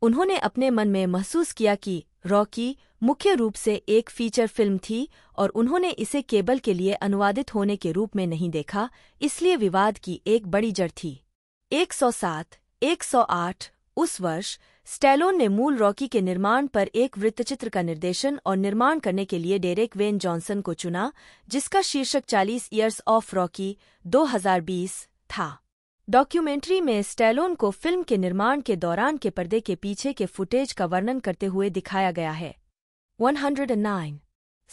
S1: उन्होंने अपने मन में महसूस किया कि रॉकी मुख्य रूप से एक फीचर फिल्म थी और उन्होंने इसे केबल के लिए अनुवादित होने के रूप में नहीं देखा इसलिए विवाद की एक बड़ी जड़ थी 107, 108 उस वर्ष स्टेलोन ने मूल रॉकी के निर्माण पर एक वृत्तचित्र का निर्देशन और निर्माण करने के लिए डेरेक वेन जॉनसन को चुना जिसका शीर्षक 40 ईयर्स ऑफ रॉकी 2020 था डॉक्यूमेंट्री में स्टेलोन को फिल्म के निर्माण के दौरान के पर्दे के पीछे के फुटेज का वर्णन करते हुए दिखाया गया है 109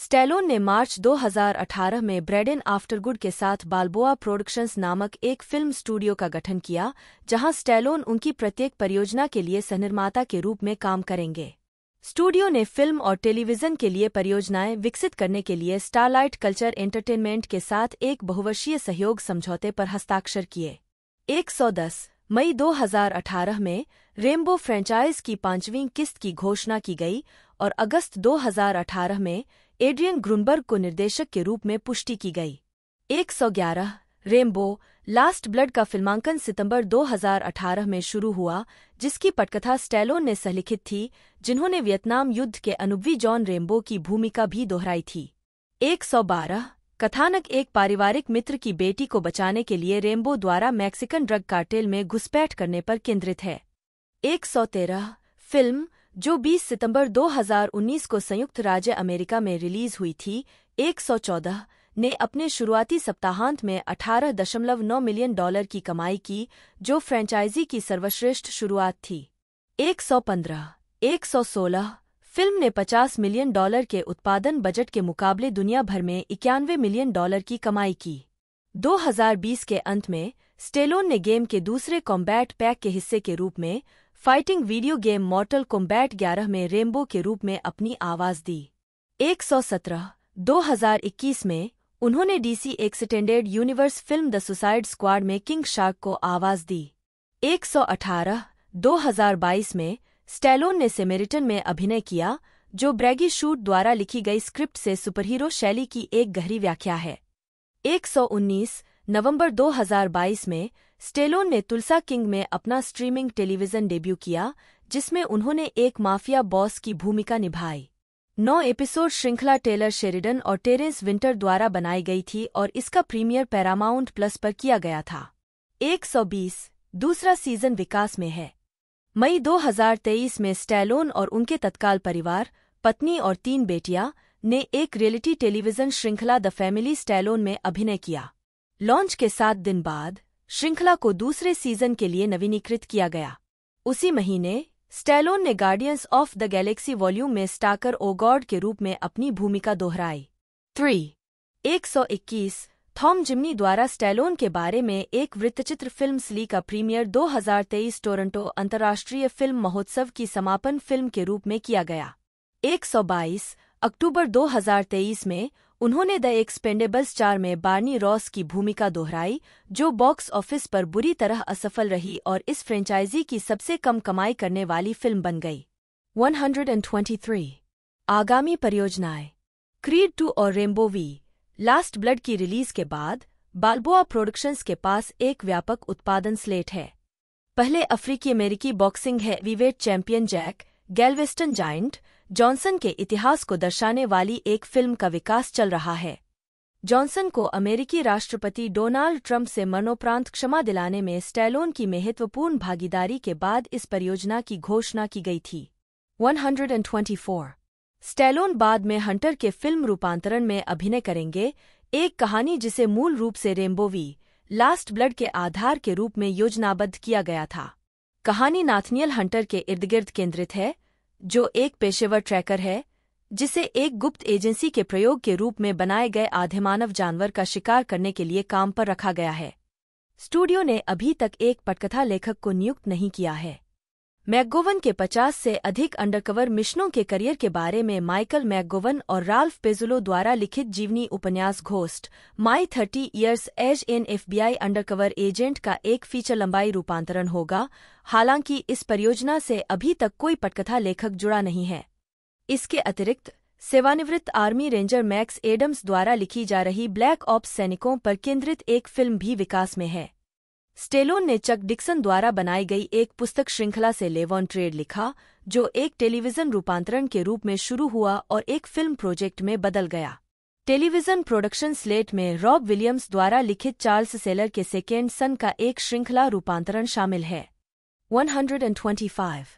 S1: स्टेलोन ने मार्च 2018 में ब्रेडन आफ्टरगुड के साथ बालबोआ प्रोडक्शंस नामक एक फिल्म स्टूडियो का गठन किया जहां स्टेलोन उनकी प्रत्येक परियोजना के लिए सहनिर्माता के रूप में काम करेंगे स्टूडियो ने फिल्म और टेलीविजन के लिए परियोजनाएं विकसित करने के लिए स्टारलाइट कल्चर एंटरटेनमेंट के साथ एक बहुवर्षीय सहयोग समझौते पर हस्ताक्षर किए 110 मई 2018 में रेमबो फ्रेंचाइज की पांचवीं किस्त की घोषणा की गई और अगस्त 2018 में एड्रियन ग्रुनबर्ग को निर्देशक के रूप में पुष्टि की गई 111 रेमबो लास्ट ब्लड का फिल्मांकन सितंबर 2018 में शुरू हुआ जिसकी पटकथा स्टेलोन ने सहलिखित थी जिन्होंने वियतनाम युद्ध के अनुभवी जॉन रेमबो की भूमिका भी दोहराई थी 112 कथानक एक पारिवारिक मित्र की बेटी को बचाने के लिए रेमबो द्वारा मैक्सिकन ड्रग कार्टेल में घुसपैठ करने पर केंद्रित है 113 फिल्म जो 20 सितंबर 2019 को संयुक्त राज्य अमेरिका में रिलीज हुई थी 114 ने अपने शुरुआती सप्ताहांत में 18.9 मिलियन डॉलर की कमाई की जो फ्रेंचाइजी की सर्वश्रेष्ठ शुरुआत थी 115, 116 फिल्म ने 50 मिलियन डॉलर के उत्पादन बजट के मुकाबले दुनिया भर में इक्यानवे मिलियन डॉलर की कमाई की 2020 के अंत में स्टेलोन ने गेम के दूसरे कॉम्बैट पैक के हिस्से के रूप में fighting video game Mortal Kombat 11 में रेमबो के रूप में अपनी आवाज दी 117 2021 में उन्होंने DC Extended Universe film the Suicide Squad में किंग शार्क को आवाज दी 118 2022 में स्टेलोन ने सेमेरिटन में अभिनय किया जो ब्रैगी शूट द्वारा लिखी गई स्क्रिप्ट से सुपरहीरो शैली की एक गहरी व्याख्या है 119 नवंबर 2022 में स्टेलोन ने तुलसा किंग में अपना स्ट्रीमिंग टेलीविजन डेब्यू किया जिसमें उन्होंने एक माफिया बॉस की भूमिका निभाई नौ एपिसोड श्रृंखला टेलर शेरिडन और टेरेंस विंटर द्वारा बनाई गई थी और इसका प्रीमियर पैरामाउंट प्लस पर किया गया था 120 दूसरा सीजन विकास में है मई 2023 में स्टैलोन और उनके तत्काल परिवार पत्नी और तीन बेटियां ने एक रियलिटी टेलीविजन श्रृंखला द फैमिली स्टैलोन में अभिनय किया लॉन्च के सात दिन बाद श्रृंखला को दूसरे सीजन के लिए नवीनीकृत किया गया उसी महीने स्टेलोन ने Guardians of the Galaxy volume में स्टाकर ओगॉड के रूप में अपनी भूमिका दोहराई थ्री एक सौ इक्कीस थॉम जिमनी द्वारा स्टेलोन के बारे में एक वृत्तचित्र फिल्म स्ली का प्रीमियर 2023 टोरंटो अंतर्राष्ट्रीय फिल्म महोत्सव की समापन फिल्म के रूप में किया गया 122 अक्टूबर 2023 में उन्होंने द एक्सपेंडेबल्स चार में बार्नी रॉस की भूमिका दोहराई जो बॉक्स ऑफिस पर बुरी तरह असफल रही और इस फ्रेंचाइजी की सबसे कम कमाई करने वाली फिल्म बन गई 123 आगामी परियोजनाएं क्रीड टू और रेम्बो वी लास्ट ब्लड की रिलीज के बाद बाल्बोआ प्रोडक्शंस के पास एक व्यापक उत्पादन स्लेट है पहले अफ्रीकी अमेरिकी बॉक्सिंग है वीवेट champion Jack Galveston Giant Johnson के इतिहास को दर्शाने वाली एक फिल्म का विकास चल रहा है जॉनसन को अमेरिकी राष्ट्रपति डोनाल्ड ट्रंप से मनोप्रांत क्षमा दिलाने में स्टैलोन की महत्वपूर्ण भागीदारी के बाद इस परियोजना की घोषणा की गई थी 124 स्टैलोन बाद में हंटर के फिल्म रूपांतरण में अभिनय करेंगे एक कहानी जिसे मूल रूप से रेम्बोवी लास्ट ब्लड के आधार के रूप में योजनाबद्ध किया गया था कहानी नाथनियल हंटर के इर्द गिर्द केंद्रित है जो एक पेशेवर ट्रैकर है जिसे एक गुप्त एजेंसी के प्रयोग के रूप में बनाए गए आधेमानव जानवर का शिकार करने के लिए काम पर रखा गया है स्टूडियो ने अभी तक एक पटकथा लेखक को नियुक्त नहीं किया है मैगोवन के 50 से अधिक अंडरकवर मिशनों के करियर के बारे में माइकल मैगोवन और राल्फ पेजुलो द्वारा लिखित जीवनी उपन्यास Ghost My Thirty Years as in FBI undercover agent का एक फीचर लंबाई रूपांतरण होगा हालांकि इस परियोजना से अभी तक कोई पटकथा लेखक जुड़ा नहीं है इसके अतिरिक्त सेवानिवृत्त आर्मी रेंजर मैक्स एडम्स द्वारा लिखी जा रही ब्लैक ऑप्स सैनिकों पर केंद्रित एक फिल्म भी विकास में है स्टेलोन ने चक डिक्सन द्वारा बनाई गई एक पुस्तक श्रृंखला से लेवॉन ट्रेड लिखा जो एक टेलीविजन रूपांतरण के रूप में शुरू हुआ और एक फिल्म प्रोजेक्ट में बदल गया टेलीविजन प्रोडक्शन स्लेट में रॉब विलियम्स द्वारा लिखित चार्ल्स सेलर के सेकेंड सन का एक श्रृंखला रूपांतरण शामिल है 125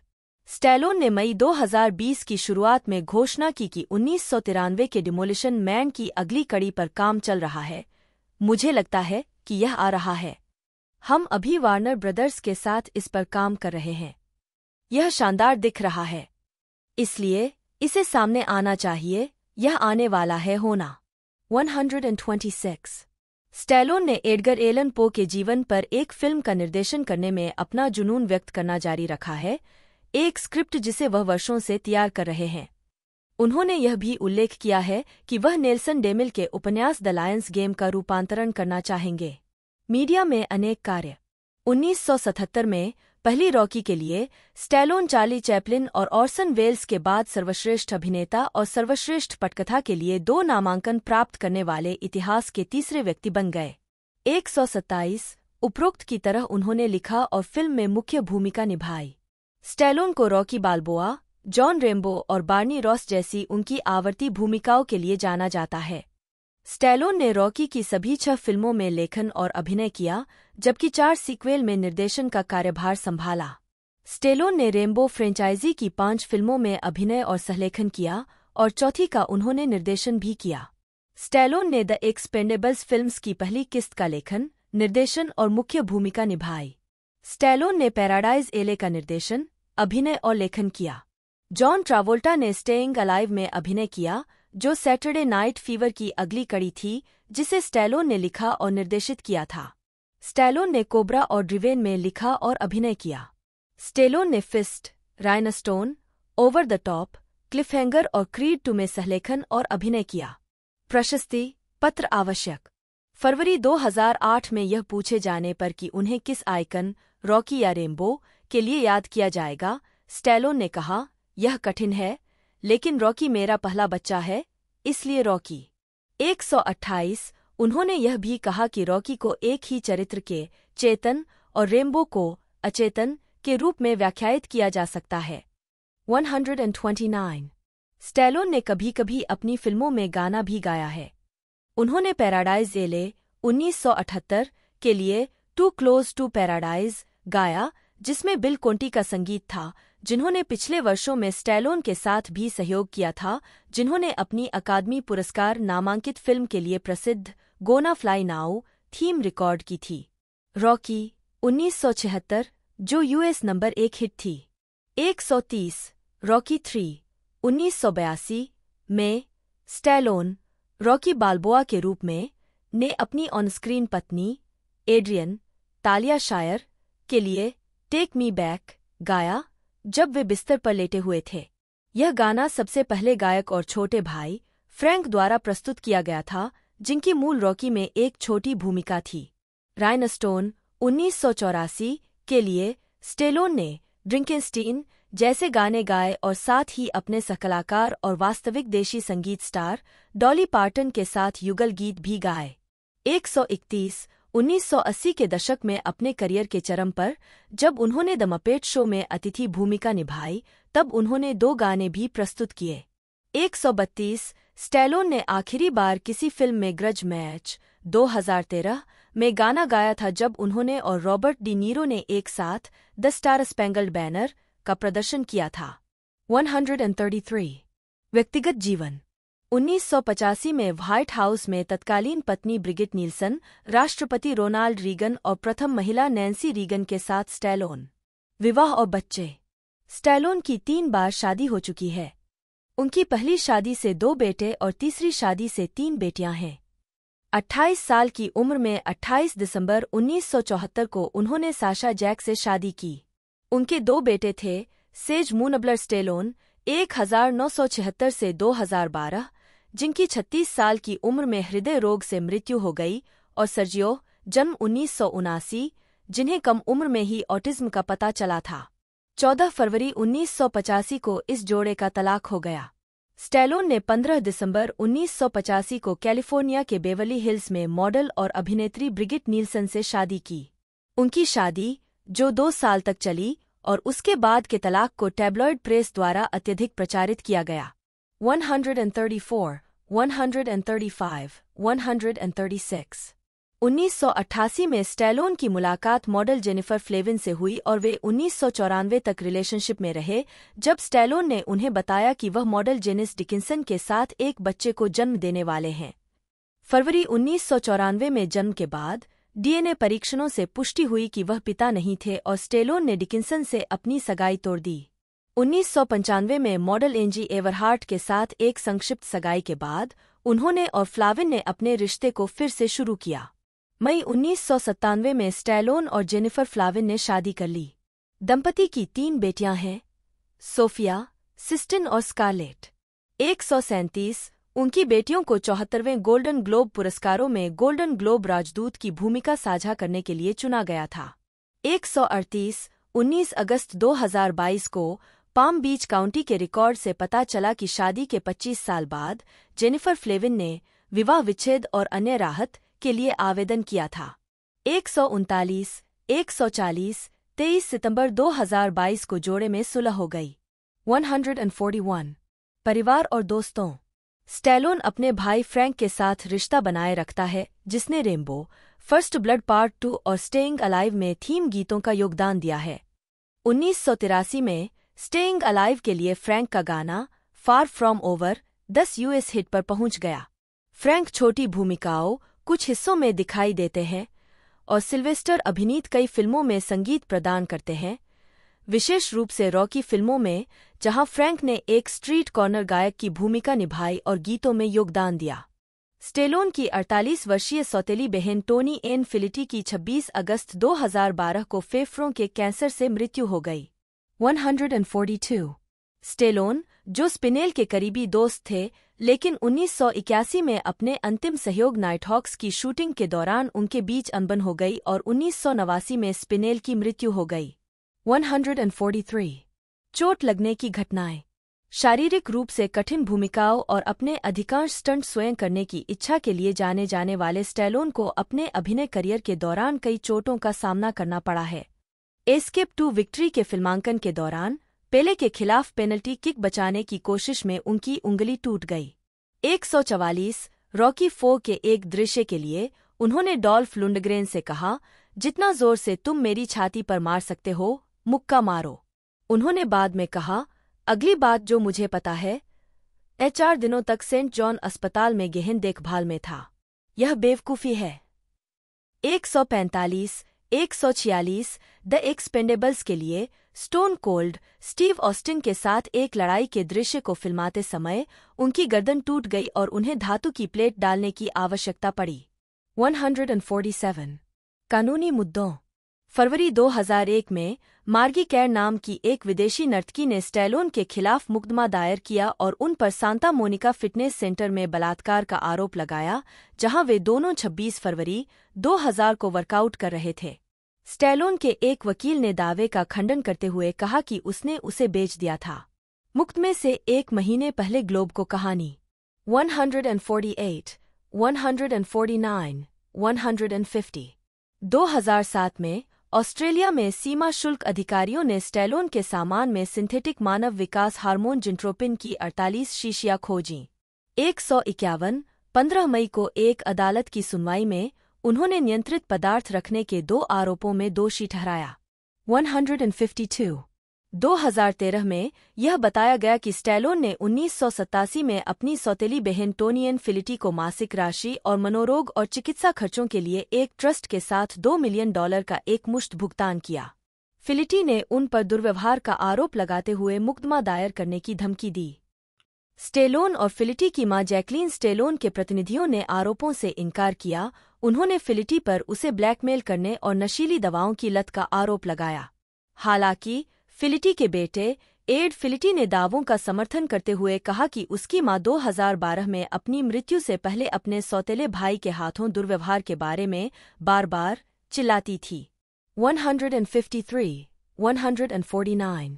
S1: स्टैलोन ने मई 2020 की शुरुआत में घोषणा की कि उन्नीस के डिमोलिशन मैन की अगली कड़ी पर काम चल रहा है मुझे लगता है कि यह आ रहा है हम अभी वार्नर ब्रदर्स के साथ इस पर काम कर रहे हैं यह शानदार दिख रहा है इसलिए इसे सामने आना चाहिए यह आने वाला है होना 126 स्टैलोन ने एडगर एलन पो के जीवन पर एक फिल्म का निर्देशन करने में अपना जुनून व्यक्त करना जारी रखा है एक स्क्रिप्ट जिसे वह वर्षों से तैयार कर रहे हैं उन्होंने यह भी उल्लेख किया है कि वह नेल्सन डेमिल के उपन्यास द लायंस गेम का रूपांतरण करना चाहेंगे मीडिया में अनेक कार्य 1977 में पहली रॉकी के लिए स्टैलोन चार्ली चैपलिन और ऑर्सन वेल्स के बाद सर्वश्रेष्ठ अभिनेता और सर्वश्रेष्ठ पटकथा के लिए दो नामांकन प्राप्त करने वाले इतिहास के तीसरे व्यक्ति बन गए एक उपरोक्त की तरह उन्होंने लिखा और फिल्म में मुख्य भूमिका निभाई स्टेलोन को रॉकी बालबोआ जॉन रेम्बो और बार्नी रॉस जैसी उनकी आवर्ती भूमिकाओं के लिए जाना जाता है स्टैलोन ने रॉकी की सभी छह फिल्मों में लेखन और अभिनय किया जबकि चार सीक्वेल में निर्देशन का कार्यभार संभाला स्टेलोन ने रेम्बो फ्रेंचाइजी की पांच फिल्मों में अभिनय और सहलेखन किया और चौथी का उन्होंने निर्देशन भी किया स्टैलोन ने द एक्सपेंडेबल्स फिल्म्स की पहली किस्त का लेखन निर्देशन और मुख्य भूमिका निभाई स्टैलोन ने पैराडाइज एले का निर्देशन अभिनय और लेखन किया जॉन ट्रावोल्टा ने स्टेइंग अलाइव में अभिनय किया जो सैटरडे नाइट फीवर की अगली कड़ी थी जिसे स्टैलोन ने लिखा और निर्देशित किया था स्टैलोन ने कोबरा और ड्रिवेन में लिखा और अभिनय किया स्टेलोन ने fist Rhinestone Over the Top Cliffhanger और क्रीड टू में सहलेखन और अभिनय किया प्रशस्ति पत्र आवश्यक फरवरी 2008 में यह पूछे जाने पर कि उन्हें किस आइकन रॉकी या रेम्बो के लिए याद किया जाएगा स्टैलोन ने कहा यह कठिन है लेकिन रॉकी मेरा पहला बच्चा है इसलिए रॉकी 128 उन्होंने यह भी कहा कि रॉकी को एक ही चरित्र के चेतन और रेम्बो को अचेतन के रूप में व्याख्यायित किया जा सकता है 129 स्टेलोन ने कभी कभी अपनी फिल्मों में गाना भी गाया है उन्होंने पैराडाइज एले 1978 के लिए टू क्लोज टू पैराडाइज गाया जिसमें बिल कोंटी का संगीत था जिन्होंने पिछले वर्षों में स्टैलोन के साथ भी सहयोग किया था जिन्होंने अपनी अकादमी पुरस्कार नामांकित फिल्म के लिए प्रसिद्ध gonna fly now theme record की थी रॉकी 1976 जो यूएस नंबर एक हिट थी 130 रॉकी थ्री उन्नीस में स्टैलोन रॉकी बाल्बोआ के रूप में ने अपनी ऑनस्क्रीन पत्नी एड्रियन तालिया शायर के लिए टेक मी बैक गाया जब वे बिस्तर पर लेटे हुए थे यह गाना सबसे पहले गायक और छोटे भाई फ्रैंक द्वारा प्रस्तुत किया गया था जिनकी मूल रॉकी में एक छोटी भूमिका थी राइनस्टोन उन्नीस के लिए स्टेलोन ने ड्रिंकिन जैसे गाने गाए और साथ ही अपने सकलाकार और वास्तविक देशी संगीत स्टार डॉली पार्टन के साथ युगल गीत भी गाए 131 1980 के दशक में अपने करियर के चरम पर जब उन्होंने द मपेट शो में अतिथि भूमिका निभाई तब उन्होंने दो गाने भी प्रस्तुत किए 132 स्टैलोन ने आखिरी बार किसी फिल्म में ग्रज मैच 2013 में गाना गाया था जब उन्होंने और रॉबर्ट डी नीरो ने एक साथ द स्टार स्पेंगल्ड बैनर का प्रदर्शन किया था 133 व्यक्तिगत जीवन 1985 में व्हाइट हाउस में तत्कालीन पत्नी ब्रिगिट नीलसन राष्ट्रपति रोनाल्ड रीगन और प्रथम महिला नैन्सी रीगन के साथ स्टैलोन विवाह और बच्चे स्टैलोन की तीन बार शादी हो चुकी है उनकी पहली शादी से दो बेटे और तीसरी शादी से तीन बेटियां हैं 28 साल की उम्र में 28 दिसंबर 1974 को उन्होंने साशा जैक से शादी की उनके दो बेटे थे सेज मूनबलर स्टेलोन एक से 2012 जिनकी 36 साल की उम्र में हृदय रोग से मृत्यु हो गई और सर्जियो जन्म उन्नीस जिन्हें कम उम्र में ही ऑटिज्म का पता चला था 14 फरवरी पचासी को इस जोड़े का तलाक हो गया स्टेलोन ने 15 दिसंबर पचासी को कैलिफोर्निया के बेवली हिल्स में मॉडल और अभिनेत्री ब्रिगिट नीलसन से शादी की उनकी शादी जो दो साल तक चली और उसके बाद के तलाक को टैब्लॉयड प्रेस द्वारा अत्यधिक प्रचारित किया गया 134, 135, 136 1988 में स्टेलोन की मुलाकात मॉडल जेनिफर फ्लेविन से हुई और वे उन्नीस तक रिलेशनशिप में रहे जब स्टेलोन ने उन्हें बताया कि वह मॉडल जेनिस डिकिंसन के साथ एक बच्चे को जन्म देने वाले हैं फरवरी उन्नीस में जन्म के बाद डीएनए परीक्षणों से पुष्टि हुई कि वह पिता नहीं थे और स्टेलोन ने डिकिंसन से अपनी सगाई तोड़ दी उन्नीस में मॉडल एनजी एवरहार्ट के साथ एक संक्षिप्त सगाई के बाद उन्होंने और फ्लाविन ने अपने रिश्ते को फिर से शुरू किया मई उन्नीस में स्टैलोन और जेनिफर फ्लाविन ने शादी कर ली दंपति की तीन बेटियां हैं सोफिया सिस्टिन और स्कारलेट एक सौ सैंतीस उनकी बेटियों को चौहत्तरवें गोल्डन ग्लोब पुरस्कारों में गोल्डन ग्लोब राजदूत की भूमिका साझा करने के लिए चुना गया था एक सौ अड़तीस उन्नीस अगस्त 2022 को पाम बीच काउंटी के रिकॉर्ड से पता चला कि शादी के 25 साल बाद जेनिफर फ्लेविन ने विवाह विच्छेद और अन्य राहत के लिए आवेदन किया था एक सौ उनतालीस एक सौ चालीस तेईस सितम्बर 2022 को जोड़े में सुलह हो गई 141 परिवार और दोस्तों स्टेलोन अपने भाई फ्रैंक के साथ रिश्ता बनाए रखता है जिसने Rambo first blood part two और स्टेइंग अलाइव में थीम गीतों का योगदान दिया है उन्नीस में स्टेइंग अलाइव के लिए फ्रैंक का गाना फार फ्रॉम ओवर दस यूएस हिट पर पहुंच गया फ्रैंक छोटी भूमिकाओं कुछ हिस्सों में दिखाई देते हैं और सिल्वेस्टर अभिनीत कई फिल्मों में संगीत प्रदान करते हैं विशेष रूप से रॉकी फिल्मों में जहां फ्रैंक ने एक स्ट्रीट कॉर्नर गायक की भूमिका निभाई और गीतों में योगदान दिया स्टेलोन की 48 वर्षीय सौतेली बहन टोनी एन फिलिटी की 26 अगस्त 2012 को फेफड़ों के कैंसर से मृत्यु हो गई 142. स्टेलोन जो स्पिनेल के करीबी दोस्त थे लेकिन 1981 में अपने अंतिम सहयोग नाइटहॉक्स की शूटिंग के दौरान उनके बीच अनबन हो गई और उन्नीस में स्पिनेल की मृत्यु हो गई 143. चोट लगने की घटनाएं शारीरिक रूप से कठिन भूमिकाओं और अपने अधिकांश स्टंट स्वयं करने की इच्छा के लिए जाने जाने वाले स्टेलोन को अपने अभिनय करियर के दौरान कई चोटों का सामना करना पड़ा है एस्केप टू विक्ट्री के फिल्मांकन के दौरान पेले के खिलाफ पेनल्टी किक बचाने की कोशिश में उनकी उंगली टूट गई 144 रॉकी फो के एक दृश्य के लिए उन्होंने डॉल्फ लुंडग्रेन से कहा जितना जोर से तुम मेरी छाती पर मार सकते हो मुक्का मारो उन्होंने बाद में कहा अगली बात जो मुझे पता है ए दिनों तक सेंट जॉन अस्पताल में गहन देखभाल में था यह बेवकूफ़ी है 145 146 द एक्सपेंडेबल्स के लिए स्टोन कोल्ड स्टीव ऑस्टिन के साथ एक लड़ाई के दृश्य को फिल्माते समय उनकी गर्दन टूट गई और उन्हें धातु की प्लेट डालने की आवश्यकता पड़ी 147 कानूनी मुद्दों फरवरी 2001 में मार्गी कैर नाम की एक विदेशी नर्तकी ने स्टैलोन के खिलाफ मुकदमा दायर किया और उन पर सांता मोनिका फिटनेस सेंटर में बलात्कार का आरोप लगाया जहां वे दोनों 26 फरवरी 2000 को वर्कआउट कर रहे थे स्टेलोन के एक वकील ने दावे का खंडन करते हुए कहा कि उसने उसे बेच दिया था मुक्त में से एक महीने पहले ग्लोब को कहानी 148, 149, 150 2007 में ऑस्ट्रेलिया में सीमा शुल्क अधिकारियों ने स्टेलोन के सामान में सिंथेटिक मानव विकास हार्मोन जिंट्रोपिन की 48 शीशियां खोजी एक सौ इक्यावन पंद्रह मई को एक अदालत की सुनवाई में उन्होंने नियंत्रित पदार्थ रखने के दो आरोपों में दोषी ठहराया 152 2013 में यह बताया गया कि स्टैलोन ने उन्नीस में अपनी सौतेली बहन टोनियन फिलिटी को मासिक राशि और मनोरोग और चिकित्सा खर्चों के लिए एक ट्रस्ट के साथ दो मिलियन डॉलर का एकमुश्त भुगतान किया फिलिटी ने उन पर दुर्व्यवहार का आरोप लगाते हुए मुकदमा दायर करने की धमकी दी स्टेलोन और फिलिटी की मां जैकलीन स्टेलोन के प्रतिनिधियों ने आरोपों से इनकार किया उन्होंने फिलिटी पर उसे ब्लैकमेल करने और नशीली दवाओं की लत का आरोप लगाया हालांकि फिलिटी के बेटे एड फिलिटी ने दावों का समर्थन करते हुए कहा कि उसकी मां 2012 में अपनी मृत्यु से पहले अपने सौतेले भाई के हाथों दुर्व्यवहार के बारे में बार बार चिल्लाती थी 153, 149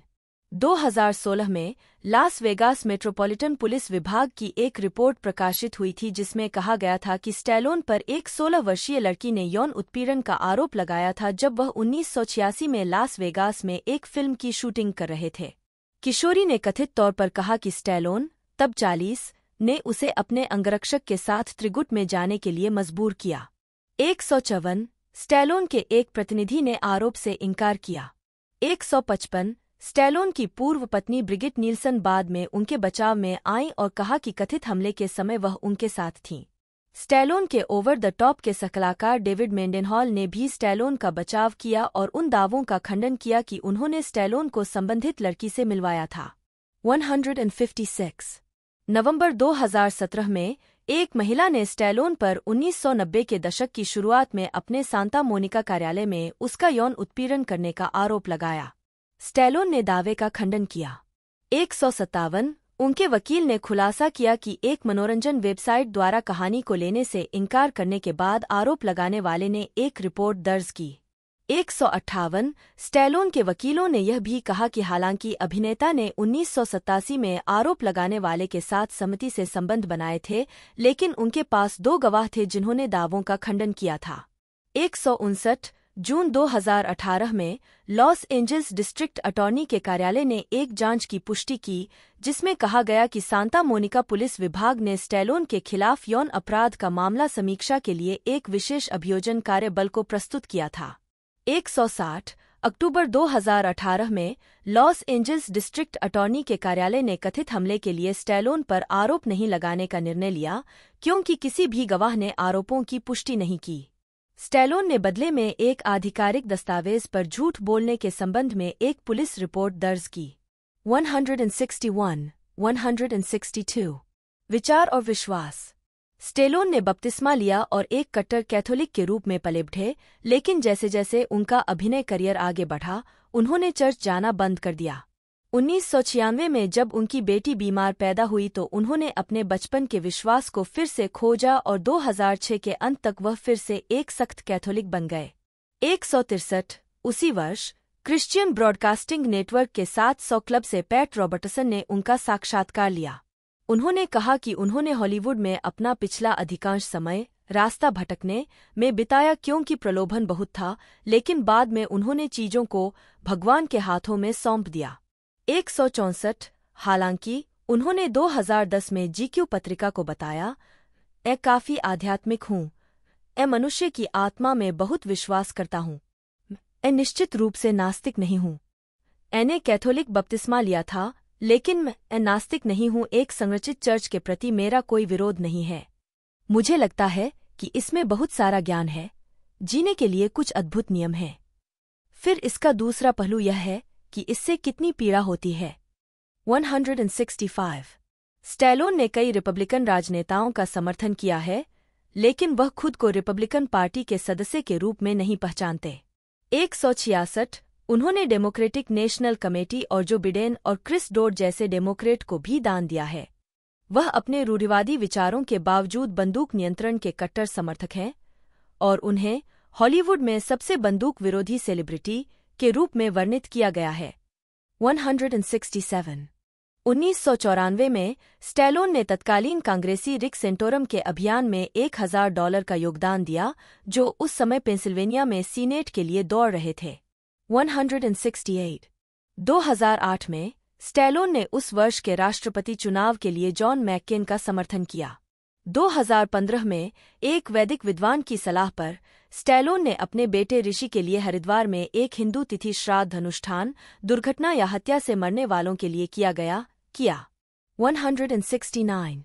S1: 2016 में लास वेगास मेट्रोपॉलिटन पुलिस विभाग की एक रिपोर्ट प्रकाशित हुई थी जिसमें कहा गया था कि स्टैलोन पर एक 16 वर्षीय लड़की ने यौन उत्पीड़न का आरोप लगाया था जब वह उन्नीस में लास वेगास में एक फिल्म की शूटिंग कर रहे थे किशोरी ने कथित तौर पर कहा कि स्टैलोन तब चालीस ने उसे अपने अंगरक्षक के साथ त्रिगुट में जाने के लिए मजबूर किया एक स्टैलोन के एक प्रतिनिधि ने आरोप से इनकार किया एक स्टेलोन की पूर्व पत्नी ब्रिगिट नील्सन बाद में उनके बचाव में आई और कहा कि कथित हमले के समय वह उनके साथ थीं स्टेलोन के ओवर द टॉप के सकलाकार डेविड मेंडेनहॉल ने भी स्टेलोन का बचाव किया और उन दावों का खंडन किया कि उन्होंने स्टेलोन को संबंधित लड़की से मिलवाया था 156 नवंबर 2017 में एक महिला ने स्टेलोन पर 1990 के दशक की शुरुआत में अपने सांता मोनिका कार्यालय में उसका यौन उत्पीड़न करने का आरोप लगाया स्टेलोन ने दावे का खंडन किया एक सौ सत्तावन उनके वकील ने खुलासा किया कि एक मनोरंजन वेबसाइट द्वारा कहानी को लेने से इनकार करने के बाद आरोप लगाने वाले ने एक रिपोर्ट दर्ज की एक सौ अट्ठावन स्टेलोन के वकीलों ने यह भी कहा कि हालांकि अभिनेता ने उन्नीस में आरोप लगाने वाले के साथ समिति से संबंध बनाए थे लेकिन उनके पास दो गवाह थे जिन्होंने दावों का खंडन किया था एक सौ उनसठ जून 2018 में लॉस एंजल्स डिस्ट्रिक्ट अटॉर्नी के कार्यालय ने एक जांच की पुष्टि की जिसमें कहा गया कि सांता मोनिका पुलिस विभाग ने स्टेलोन के खिलाफ यौन अपराध का मामला समीक्षा के लिए एक विशेष अभियोजन कार्य बल को प्रस्तुत किया था 160 अक्टूबर 2018 में लॉस एंजल्स डिस्ट्रिक्ट अटॉर्नी के कार्यालय ने कथित हमले के लिए स्टेलोन पर आरोप नहीं लगाने का निर्णय लिया क्योंकि किसी भी गवाह ने आरोपों की पुष्टि नहीं की स्टेलोन ने बदले में एक आधिकारिक दस्तावेज पर झूठ बोलने के संबंध में एक पुलिस रिपोर्ट दर्ज की 161, 162 विचार और विश्वास स्टेलोन ने बपतिस्मा लिया और एक कट्टर कैथोलिक के रूप में पलिबे लेकिन जैसे जैसे उनका अभिनय करियर आगे बढ़ा उन्होंने चर्च जाना बंद कर दिया उन्नीस सौ छियानवे में जब उनकी बेटी बीमार पैदा हुई तो उन्होंने अपने बचपन के विश्वास को फिर से खोजा और 2006 के अंत तक वह फिर से एक सख्त कैथोलिक बन गए एक सौ तिरसठ उसी वर्ष क्रिश्चियन ब्रॉडकास्टिंग नेटवर्क के सात सौ क्लब से पैट रॉबर्टसन ने उनका साक्षात्कार लिया उन्होंने कहा कि उन्होंने हॉलीवुड में अपना पिछला अधिकांश समय रास्ता भटकने में बिताया क्योंकि प्रलोभन बहुत था लेकिन बाद में उन्होंने चीजों को भगवान के हाथों में सौंप दिया एक सौ चौसठ हालांकि उन्होंने 2010 में जीक्यू पत्रिका को बताया ए काफी आध्यात्मिक हूँ ए मनुष्य की आत्मा में बहुत विश्वास करता हूँ ए निश्चित रूप से नास्तिक नहीं हूँ एने कैथोलिक बपतिस्मा लिया था लेकिन मैं नास्तिक नहीं हूँ एक संरचित चर्च के प्रति मेरा कोई विरोध नहीं है मुझे लगता है कि इसमें बहुत सारा ज्ञान है जीने के लिए कुछ अद्भुत नियम हैं फिर इसका दूसरा पहलू यह है कि इससे कितनी पीड़ा होती है 165 स्टैलोन ने कई रिपब्लिकन राजनेताओं का समर्थन किया है लेकिन वह खुद को रिपब्लिकन पार्टी के सदस्य के रूप में नहीं पहचानते एक उन्होंने डेमोक्रेटिक नेशनल कमेटी और जो बिडेन और क्रिस डोड जैसे डेमोक्रेट को भी दान दिया है वह अपने रूढ़िवादी विचारों के बावजूद बंदूक नियंत्रण के कट्टर समर्थक हैं और उन्हें हॉलीवुड में सबसे बंदूक विरोधी सेलिब्रिटी के रूप में वर्णित किया गया है 167 उन्नीस में स्टेलोन ने तत्कालीन कांग्रेसी रिक सेंटोरम के अभियान में एक हजार डॉलर का योगदान दिया जो उस समय पेंसिल्वेनिया में सीनेट के लिए दौड़ रहे थे 168 2008 में स्टेलोन ने उस वर्ष के राष्ट्रपति चुनाव के लिए जॉन मैकेन का समर्थन किया 2015 में एक वैदिक विद्वान की सलाह पर स्टैलोन ने अपने बेटे ऋषि के लिए हरिद्वार में एक हिंदू तिथि श्राद्ध अनुष्ठान दुर्घटना या हत्या से मरने वालों के लिए किया गया किया 169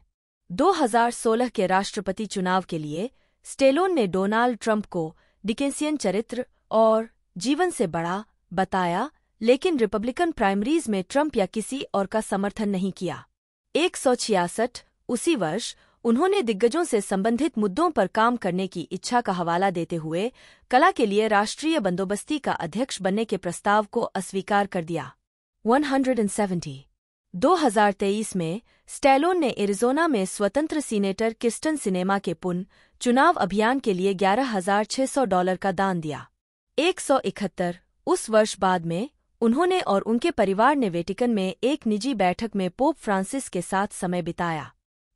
S1: 2016 के राष्ट्रपति चुनाव के लिए स्टेलोन ने डोनाल्ड ट्रंप को डिकेंसियन चरित्र और जीवन से बड़ा बताया लेकिन रिपब्लिकन प्राइमरीज में ट्रंप या किसी और का समर्थन नहीं किया एक उसी वर्ष उन्होंने दिग्गजों से संबंधित मुद्दों पर काम करने की इच्छा का हवाला देते हुए कला के लिए राष्ट्रीय बंदोबस्ती का अध्यक्ष बनने के प्रस्ताव को अस्वीकार कर दिया 170 2023 में स्टैलोन ने एरिजोना में स्वतंत्र सीनेटर किस्टन सिनेमा के पुन चुनाव अभियान के लिए ग्यारह हजार छह सौ डॉलर का दान दिया 171 उस वर्ष बाद में उन्होंने और उनके परिवार ने वेटिकन में एक निजी बैठक में पोप फ्रांसिस के साथ समय बिताया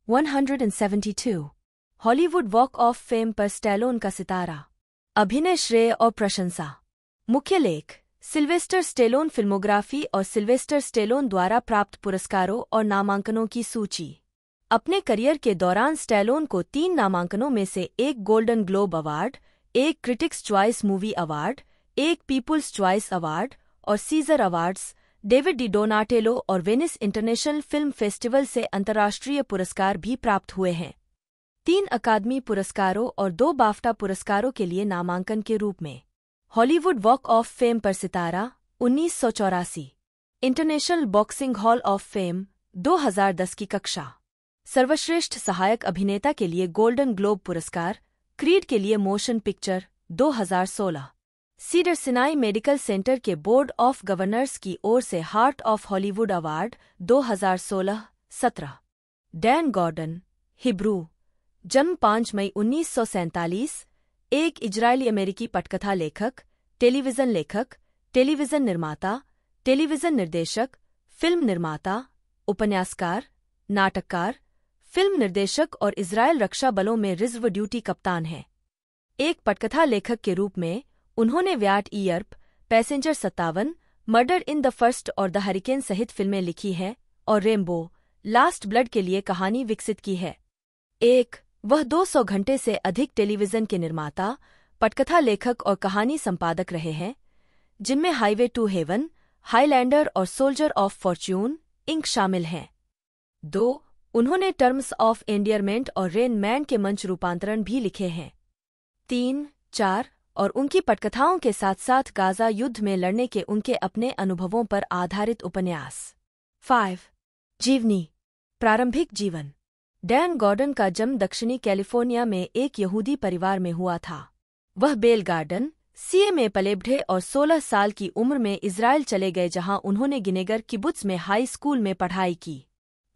S1: 172 हॉलीवुड वॉक ऑफ फेम पर स्टेलोन का सितारा अभिनय श्रेय और प्रशंसा मुख्य लेख सिल्वेस्टर स्टेलोन फिल्मोग्राफी और सिल्वेस्टर स्टेलोन द्वारा प्राप्त पुरस्कारों और नामांकनों की सूची अपने करियर के दौरान स्टेलोन को तीन नामांकनों में से एक गोल्डन ग्लोब अवार्ड एक क्रिटिक्स च्वाइस मूवी अवार्ड एक पीपुल्स च्वाइस अवार्ड और Cesar Awards David di Donatello और वेनिस इंटरनेशनल फिल्म फेस्टिवल से अंतर्राष्ट्रीय पुरस्कार भी प्राप्त हुए हैं तीन अकादमी पुरस्कारों और दो बाफ्टा पुरस्कारों के लिए नामांकन के रूप में हॉलीवुड वॉक ऑफ फेम पर सितारा उन्नीस सौ चौरासी International boxing hall of Fame 2010 की कक्षा सर्वश्रेष्ठ सहायक अभिनेता के लिए गोल्डन ग्लोब पुरस्कार क्रीड के लिए motion picture 2016 Cedar Sinai Medical Center के बोर्ड ऑफ गवर्नर्स की ओर से Heart of Hollywood Award 2016-17 Dan Gordon Hebrew जन्म 5 मई उन्नीस एक इजरायली अमेरिकी पटकथा लेखक टेलीविजन लेखक टेलीविजन निर्माता टेलीविजन निर्देशक फिल्म निर्माता उपन्यासकार नाटककार फिल्म निर्देशक और इसराइल रक्षा बलों में रिजर्व ड्यूटी कप्तान हैं एक पटकथा लेखक के रूप में उन्होंने व्याट ईयर्प पैसेंजर सत्तावन मर्डर इन द फर्स्ट और द हरिकेन सहित फिल्में लिखी हैं और रेमबो लास्ट ब्लड के लिए कहानी विकसित की है एक वह 200 घंटे से अधिक टेलीविजन के निर्माता पटकथा लेखक और कहानी संपादक रहे हैं जिनमें हाईवे टू हेवन हाईलैंडर और सोल्जर ऑफ फॉर्च्यून इंक शामिल हैं दो उन्होंने टर्म्स ऑफ एंडियरमेंट और रेन मैन के मंच रूपांतरण भी लिखे हैं तीन चार और उनकी पटकथाओं के साथ साथ गाजा युद्ध में लड़ने के उनके अपने अनुभवों पर आधारित उपन्यास फाइव जीवनी प्रारंभिक जीवन डैन गॉर्डन का जन्म दक्षिणी कैलिफोर्निया में एक यहूदी परिवार में हुआ था वह बेल गार्डन सीए में पलेबढ़े और 16 साल की उम्र में इसराइल चले गए जहां उन्होंने गिनेगर किबुत्स में हाई स्कूल में पढ़ाई की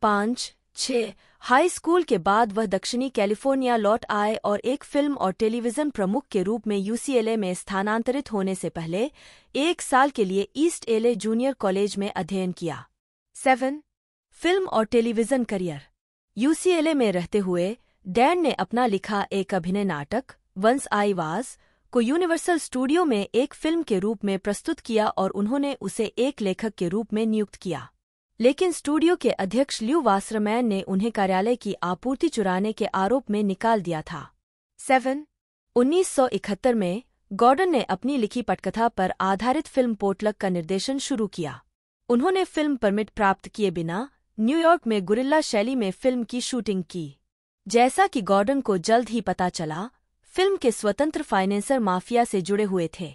S1: पांच छह हाई स्कूल के बाद वह दक्षिणी कैलिफोर्निया लौट आए और एक फिल्म और टेलीविजन प्रमुख के रूप में यूसीएलए में स्थानांतरित होने से पहले एक साल के लिए ईस्ट एलए जूनियर कॉलेज में अध्ययन किया सेवन फिल्म और टेलीविजन करियर यूसीएलए में रहते हुए डैन ने अपना लिखा एक अभिनय नाटक वंस आई वाज को यूनिवर्सल स्टूडियो में एक फिल्म के रूप में प्रस्तुत किया और उन्होंने उसे एक लेखक के रूप में नियुक्त किया लेकिन स्टूडियो के अध्यक्ष ल्यू वासरमैन ने उन्हें कार्यालय की आपूर्ति चुराने के आरोप में निकाल दिया था सेवन 1971 में गॉर्डन ने अपनी लिखी पटकथा पर आधारित फिल्म पोटलक का निर्देशन शुरू किया उन्होंने फिल्म परमिट प्राप्त किए बिना न्यूयॉर्क में गुरिल्ला शैली में फिल्म की शूटिंग की जैसा कि गॉर्डन को जल्द ही पता चला फिल्म के स्वतंत्र फाइनेंसर माफिया से जुड़े हुए थे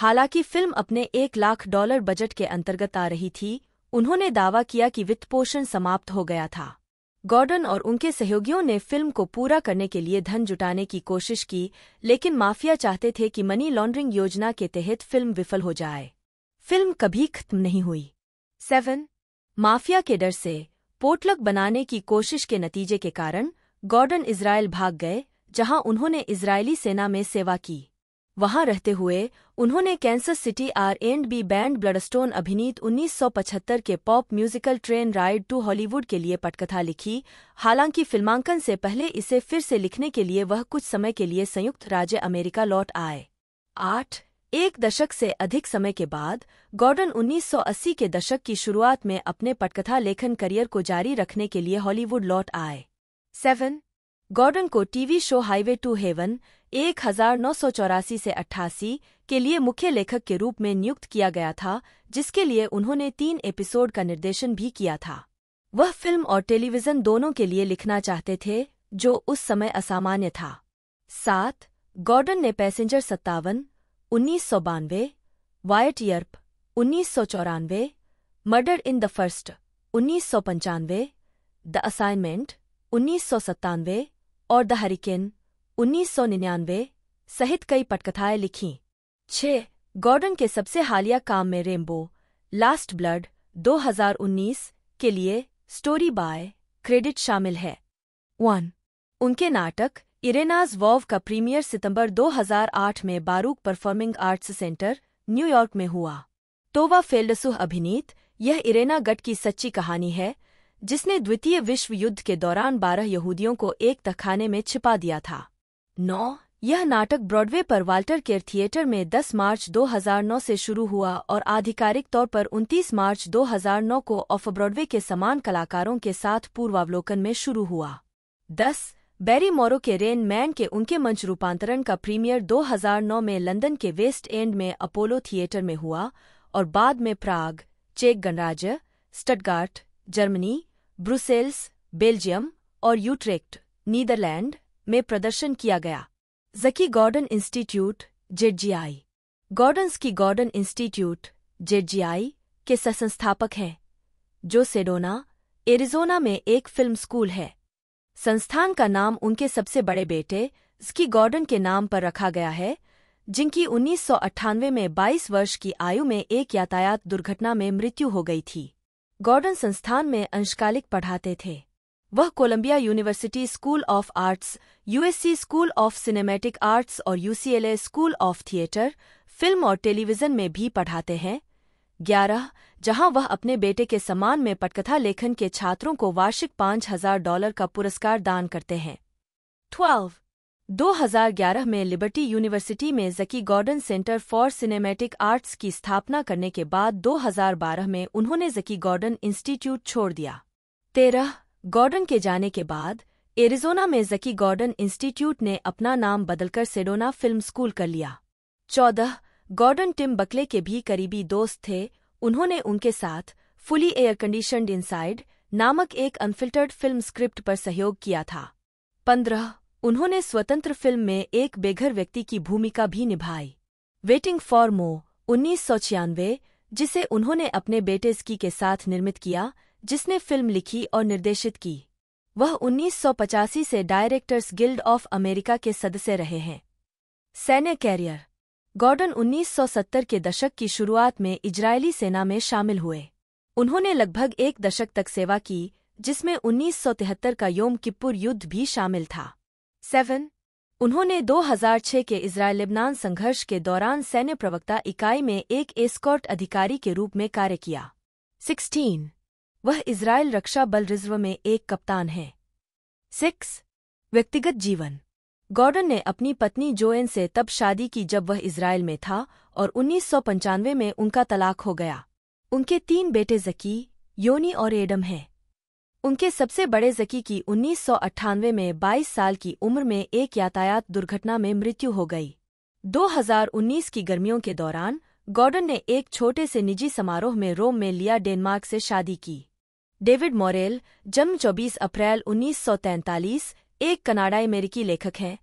S1: हालांकि फिल्म अपने एक लाख डॉलर बजट के अंतर्गत आ रही थी उन्होंने दावा किया कि वित्तपोषण समाप्त हो गया था गॉर्डन और उनके सहयोगियों ने फिल्म को पूरा करने के लिए धन जुटाने की कोशिश की लेकिन माफिया चाहते थे कि मनी लॉन्ड्रिंग योजना के तहत फिल्म विफल हो जाए फिल्म कभी खत्म नहीं हुई सेवन माफिया के डर से पोटलक बनाने की कोशिश के नतीजे के कारण गॉर्डन इसराइल भाग गए जहां उन्होंने इसराइली सेना में सेवा की वहां रहते हुए उन्होंने Kansas City R and B band Bloodstone अभिनीत 1975 के pop musical Train Ride to Hollywood के लिए पटकथा लिखी हालांकि फिल्मांकन से पहले इसे फिर से लिखने के लिए वह कुछ समय के लिए संयुक्त राज्य अमेरिका लौट आए आठ एक दशक से अधिक समय के बाद गॉर्डन 1980 के दशक की शुरुआत में अपने पटकथा लेखन करियर को जारी रखने के लिए हॉलीवुड लौट आए सेवन गॉर्डन को TV show Highway to Heaven एक हजार नौ सौ चौरासी से अट्ठासी के लिए मुख्य लेखक के रूप में नियुक्त किया गया था जिसके लिए उन्होंने तीन एपिसोड का निर्देशन भी किया था वह फिल्म और टेलीविजन दोनों के लिए लिखना चाहते थे जो उस समय असामान्य था सात गॉर्डन ने पैसेंजर सत्तावन उन्नीस सौ बानवे वाइट यर्प उन्नीस सौ चौरानवे मर्डर इन द फर्स्ट उन्नीस सौ पंचानवे द असाइनमेंट उन्नीस सौ सत्तानवे और द हरिकेन उन्नीस सौ निन्यानवे सहित कई पटकथाएं लिखीं छ गॉर्डन के सबसे हालिया काम में रेमबो लास्ट ब्लड 2019 के लिए स्टोरी बाय क्रेडिट शामिल है वन उनके नाटक इरेनाज वॉव का प्रीमियर सितंबर 2008 में बारूक परफॉर्मिंग आर्ट्स सेंटर न्यूयॉर्क में हुआ तोवा फेल्डसुह अभिनीत यह इरेना गट की सच्ची कहानी है जिसने द्वितीय विश्व युद्ध के दौरान बारह यहूदियों को एक तखाने में छिपा दिया था नौ यह नाटक ब्रॉडवे पर वाल्टर केयर थिएटर में 10 मार्च 2009 से शुरू हुआ और आधिकारिक तौर पर 29 मार्च 2009 को ऑफ ब्रॉडवे के समान कलाकारों के साथ पूर्वावलोकन में शुरू हुआ 10 बैरी मोरो के रेन मैन के उनके मंच रूपांतरण का प्रीमियर 2009 में लंदन के वेस्ट एंड में अपोलो थिएटर में हुआ और बाद में प्राग चेक गणराज्य स्टटगार्ट जर्मनी ब्रुसेल्स बेल्जियम और यूट्रेक्ट नीदरलैंड में प्रदर्शन किया गया Zaki Gordon Institute ZGI Gordon's की गॉर्डन इंस्टीट्यूट जेडजीआई के संस्थापक हैं जो सेडोना एरिजोना में एक फिल्म स्कूल है संस्थान का नाम उनके सबसे बड़े बेटे स्की गॉर्डन के नाम पर रखा गया है जिनकी उन्नीस में 22 वर्ष की आयु में एक यातायात दुर्घटना में मृत्यु हो गई थी गॉर्डन संस्थान में अंशकालिक पढ़ाते थे वह Columbia University School of Arts USC School of Cinematic Arts और UCLA School of Theater Film और टेलीविजन में भी पढ़ाते हैं ग्यारह जहां वह अपने बेटे के सम्मान में पटकथा लेखन के छात्रों को वार्षिक पाँच हजार डॉलर का पुरस्कार दान करते हैं ट्वेल्व 2011 में लिबर्टी यूनिवर्सिटी में Zaki Gordon Center for Cinematic Arts की स्थापना करने के बाद 2012 में उन्होंने जकी गॉर्डन इंस्टीट्यूट छोड़ दिया तेरह गॉर्डन के जाने के बाद एरिजोना में जकी गॉर्डन इंस्टीट्यूट ने अपना नाम बदलकर सेडोना फिल्म स्कूल कर लिया चौदह गॉर्डन टिम बकले के भी करीबी दोस्त थे उन्होंने उनके साथ फुली एयर कंडीशनड इनसाइड नामक एक अनफिल्टर्ड फिल्म स्क्रिप्ट पर सहयोग किया था पंद्रह उन्होंने स्वतंत्र फिल्म में एक बेघर व्यक्ति की भूमिका भी निभाई वेटिंग फॉर मो उन्नीस जिसे उन्होंने अपने बेटे स्की के साथ निर्मित किया जिसने फिल्म लिखी और निर्देशित की वह उन्नीस से डायरेक्टर्स गिल्ड ऑफ अमेरिका के सदस्य रहे हैं सैन्य कैरियर गॉर्डन 1970 के दशक की शुरुआत में इजरायली सेना में शामिल हुए उन्होंने लगभग एक दशक तक सेवा की जिसमें 1973 का योम किप्पुर युद्ध भी शामिल था सेवन उन्होंने 2006 के इसराइल लिबनान संघर्ष के दौरान सैन्य प्रवक्ता इकाई में एक एस्कॉर्ट अधिकारी के रूप में कार्य किया सिक्सटीन वह इसराइल रक्षा बल रिजर्व में एक कप्तान है सिक्स व्यक्तिगत जीवन गॉर्डन ने अपनी पत्नी जोएन से तब शादी की जब वह इसराइल में था और उन्नीस में उनका तलाक हो गया उनके तीन बेटे जकी योनी और एडम हैं उनके सबसे बड़े जकी की उन्नीस में 22 साल की उम्र में एक यातायात दुर्घटना में मृत्यु हो गई 2019 की गर्मियों के दौरान गॉर्डन ने एक छोटे से निजी समारोह में रोम में लिया डेनमार्क से शादी की डेविड मोरेल जन्म 24 अप्रैल 1943 एक कनाडाई अमेरिकी लेखक हैं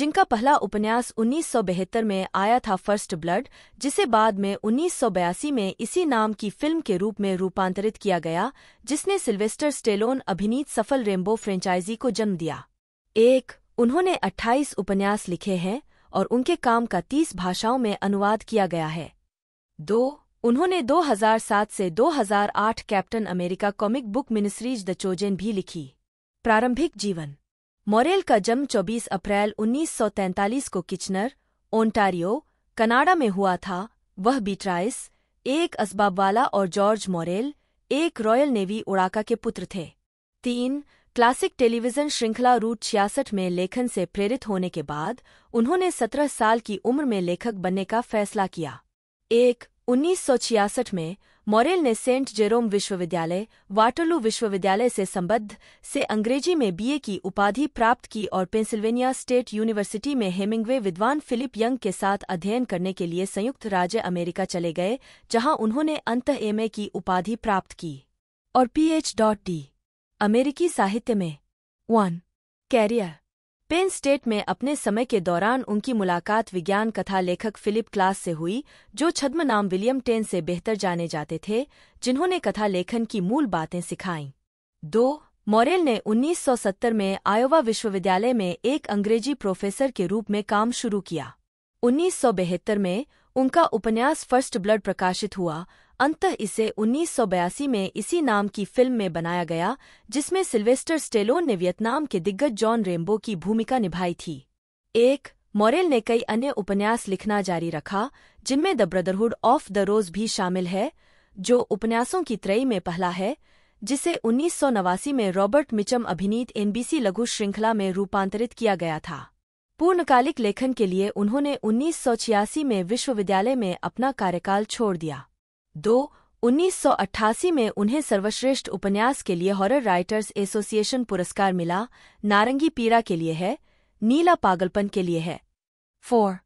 S1: जिनका पहला उपन्यास 1972 में आया था फर्स्ट ब्लड जिसे बाद में 1982 में इसी नाम की फिल्म के रूप में रूपांतरित किया गया जिसने सिल्वेस्टर स्टेलोन अभिनीत सफल रेम्बो फ्रेंचाइजी को जन्म दिया एक उन्होंने 28 उपन्यास लिखे हैं और उनके काम का तीस भाषाओं में अनुवाद किया गया है दो उन्होंने 2007 से 2008 Captain America comic book miniseries the Chosen भी लिखी प्रारंभिक जीवन मोरेल का जन्म 24 अप्रैल 1943 को किचनर ओंटारियो कनाडा में हुआ था वह बीट्राइस एक असबाबवाला और जॉर्ज मोरेल एक रॉयल नेवी उड़ाका के पुत्र थे तीन क्लासिक टेलीविजन श्रृंखला रूट छियासठ में लेखन से प्रेरित होने के बाद उन्होंने सत्रह साल की उम्र में लेखक बनने का फैसला किया एक उन्नीस में मॉरेल ने सेंट जेरोम विश्वविद्यालय वाटरलू विश्वविद्यालय से संबद्ध से अंग्रेजी में बीए की उपाधि प्राप्त की और पेंसिल्वेनिया स्टेट यूनिवर्सिटी में हेमिंग्वे विद्वान फिलिप यंग के साथ अध्ययन करने के लिए संयुक्त राज्य अमेरिका चले गए जहां उन्होंने अंत एमए की उपाधि प्राप्त की और पीएच डॉट डी अमेरिकी साहित्य में वन कैरियर पेन स्टेट में अपने समय के दौरान उनकी मुलाकात विज्ञान कथा लेखक फिलिप क्लास से हुई जो छद्म नाम विलियम टेन से बेहतर जाने जाते थे जिन्होंने कथा लेखन की मूल बातें सिखाईं दो मॉरेल ने 1970 में आयोवा विश्वविद्यालय में एक अंग्रेजी प्रोफेसर के रूप में काम शुरू किया उन्नीस में उनका उपन्यास फर्स्ट ब्लड प्रकाशित हुआ अंत इसे 1982 में इसी नाम की फिल्म में बनाया गया जिसमें सिल्वेस्टर स्टेलोन ने वियतनाम के दिग्गज जॉन रेम्बो की भूमिका निभाई थी एक मॉरेल ने कई अन्य उपन्यास लिखना जारी रखा जिनमें the Brotherhood of the Rose भी शामिल है जो उपन्यासों की त्रयी में पहला है जिसे उन्नीस में रॉबर्ट मिचम अभिनीत एनबीसी लघु श्रृंखला में रूपांतरित किया गया था पूर्णकालिक लेखन के लिए उन्होंने 1986 में विश्वविद्यालय में अपना कार्यकाल छोड़ दिया दो 1988 में उन्हें सर्वश्रेष्ठ उपन्यास के लिए हॉरर राइटर्स एसोसिएशन पुरस्कार मिला नारंगी पीरा के लिए है नीला पागलपन के लिए है फोर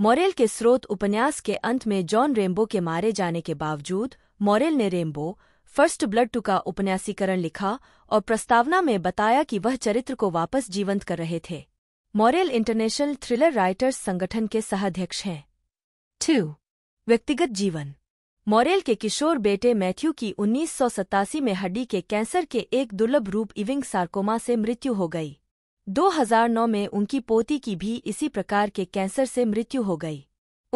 S1: मॉरेल के स्रोत उपन्यास के अंत में जॉन रेम्बो के मारे जाने के बावजूद मॉरेल ने रेम्बो फर्स्ट ब्लड टू का उपन्यासीकरण लिखा और प्रस्तावना में बताया कि वह चरित्र को वापस जीवंत कर रहे थे मॉरेल इंटरनेशनल थ्रिलर राइटर्स संगठन के सहाध्यक्ष हैं टू व्यक्तिगत जीवन मॉरेल के किशोर बेटे मैथ्यू की उन्नीस में हड्डी के कैंसर के एक दुर्लभ रूप इविंग सार्कोमा से मृत्यु हो गई 2009 में उनकी पोती की भी इसी प्रकार के कैंसर से मृत्यु हो गई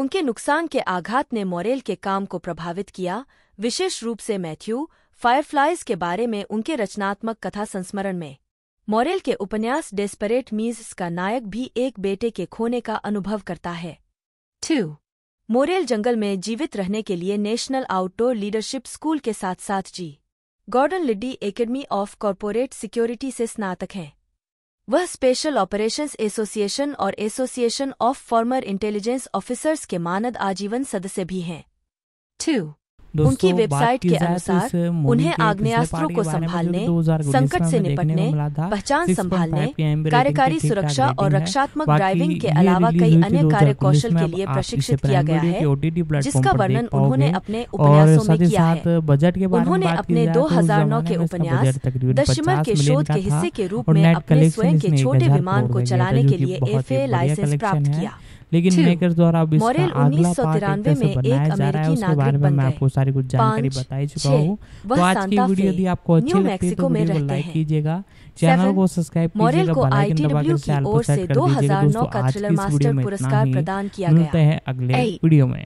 S1: उनके नुकसान के आघात ने मॉरेल के काम को प्रभावित किया विशेष रूप से मैथ्यू फायरफ्लाइज के बारे में उनके रचनात्मक कथा संस्मरण में मॉरेल के उपन्यास डेस्परेट मीज का नायक भी एक बेटे के खोने का अनुभव करता है टू मोरेल जंगल में जीवित रहने के लिए नेशनल आउटडोर लीडरशिप स्कूल के साथ साथ G Gordon Liddy Academy of Corporate Security से स्नातक हैं वह स्पेशल ऑपरेशंस एसोसिएशन और Association of Former Intelligence Officers के मानद आजीवन सदस्य भी हैं टू
S2: उनकी वेबसाइट के तो अनुसार उन्हें आग्नेयास्त्रों को संभालने संकट से निपटने पहचान संभालने कार्यकारी सुरक्षा और रक्षात्मक ड्राइविंग के अलावा कई अन्य कार्य कौशल के लिए प्रशिक्षित किया गया है
S1: जिसका वर्णन उन्होंने अपने उपन्यासों में किया है उन्होंने अपने 2009 तो के उपन्यास दशमर के शोध के हिस्से के रूप में अपने स्वयं के छोटे विमान को चलाने के लिए एफ लाइसेंस प्राप्त किया लेकिन मेकर्स द्वारा अब इसका अगला पार्ट एक कैसे बनाया जा रहा है उसके बारे में मैं आपको सारी कुछ जानकारी बता ही चुका हूँ तो आज की वीडियो यदि आपको अच्छी लगती है तो वीडियो को लाइक कीजिएगा चैनल को सब्सक्राइब कीजिएगा बेल आइकन दबाकर चैनल को सेट कर दीजिएगा दोस्तों आज की वीडियो में इतना ही मिलते हैं अगले वीडियो में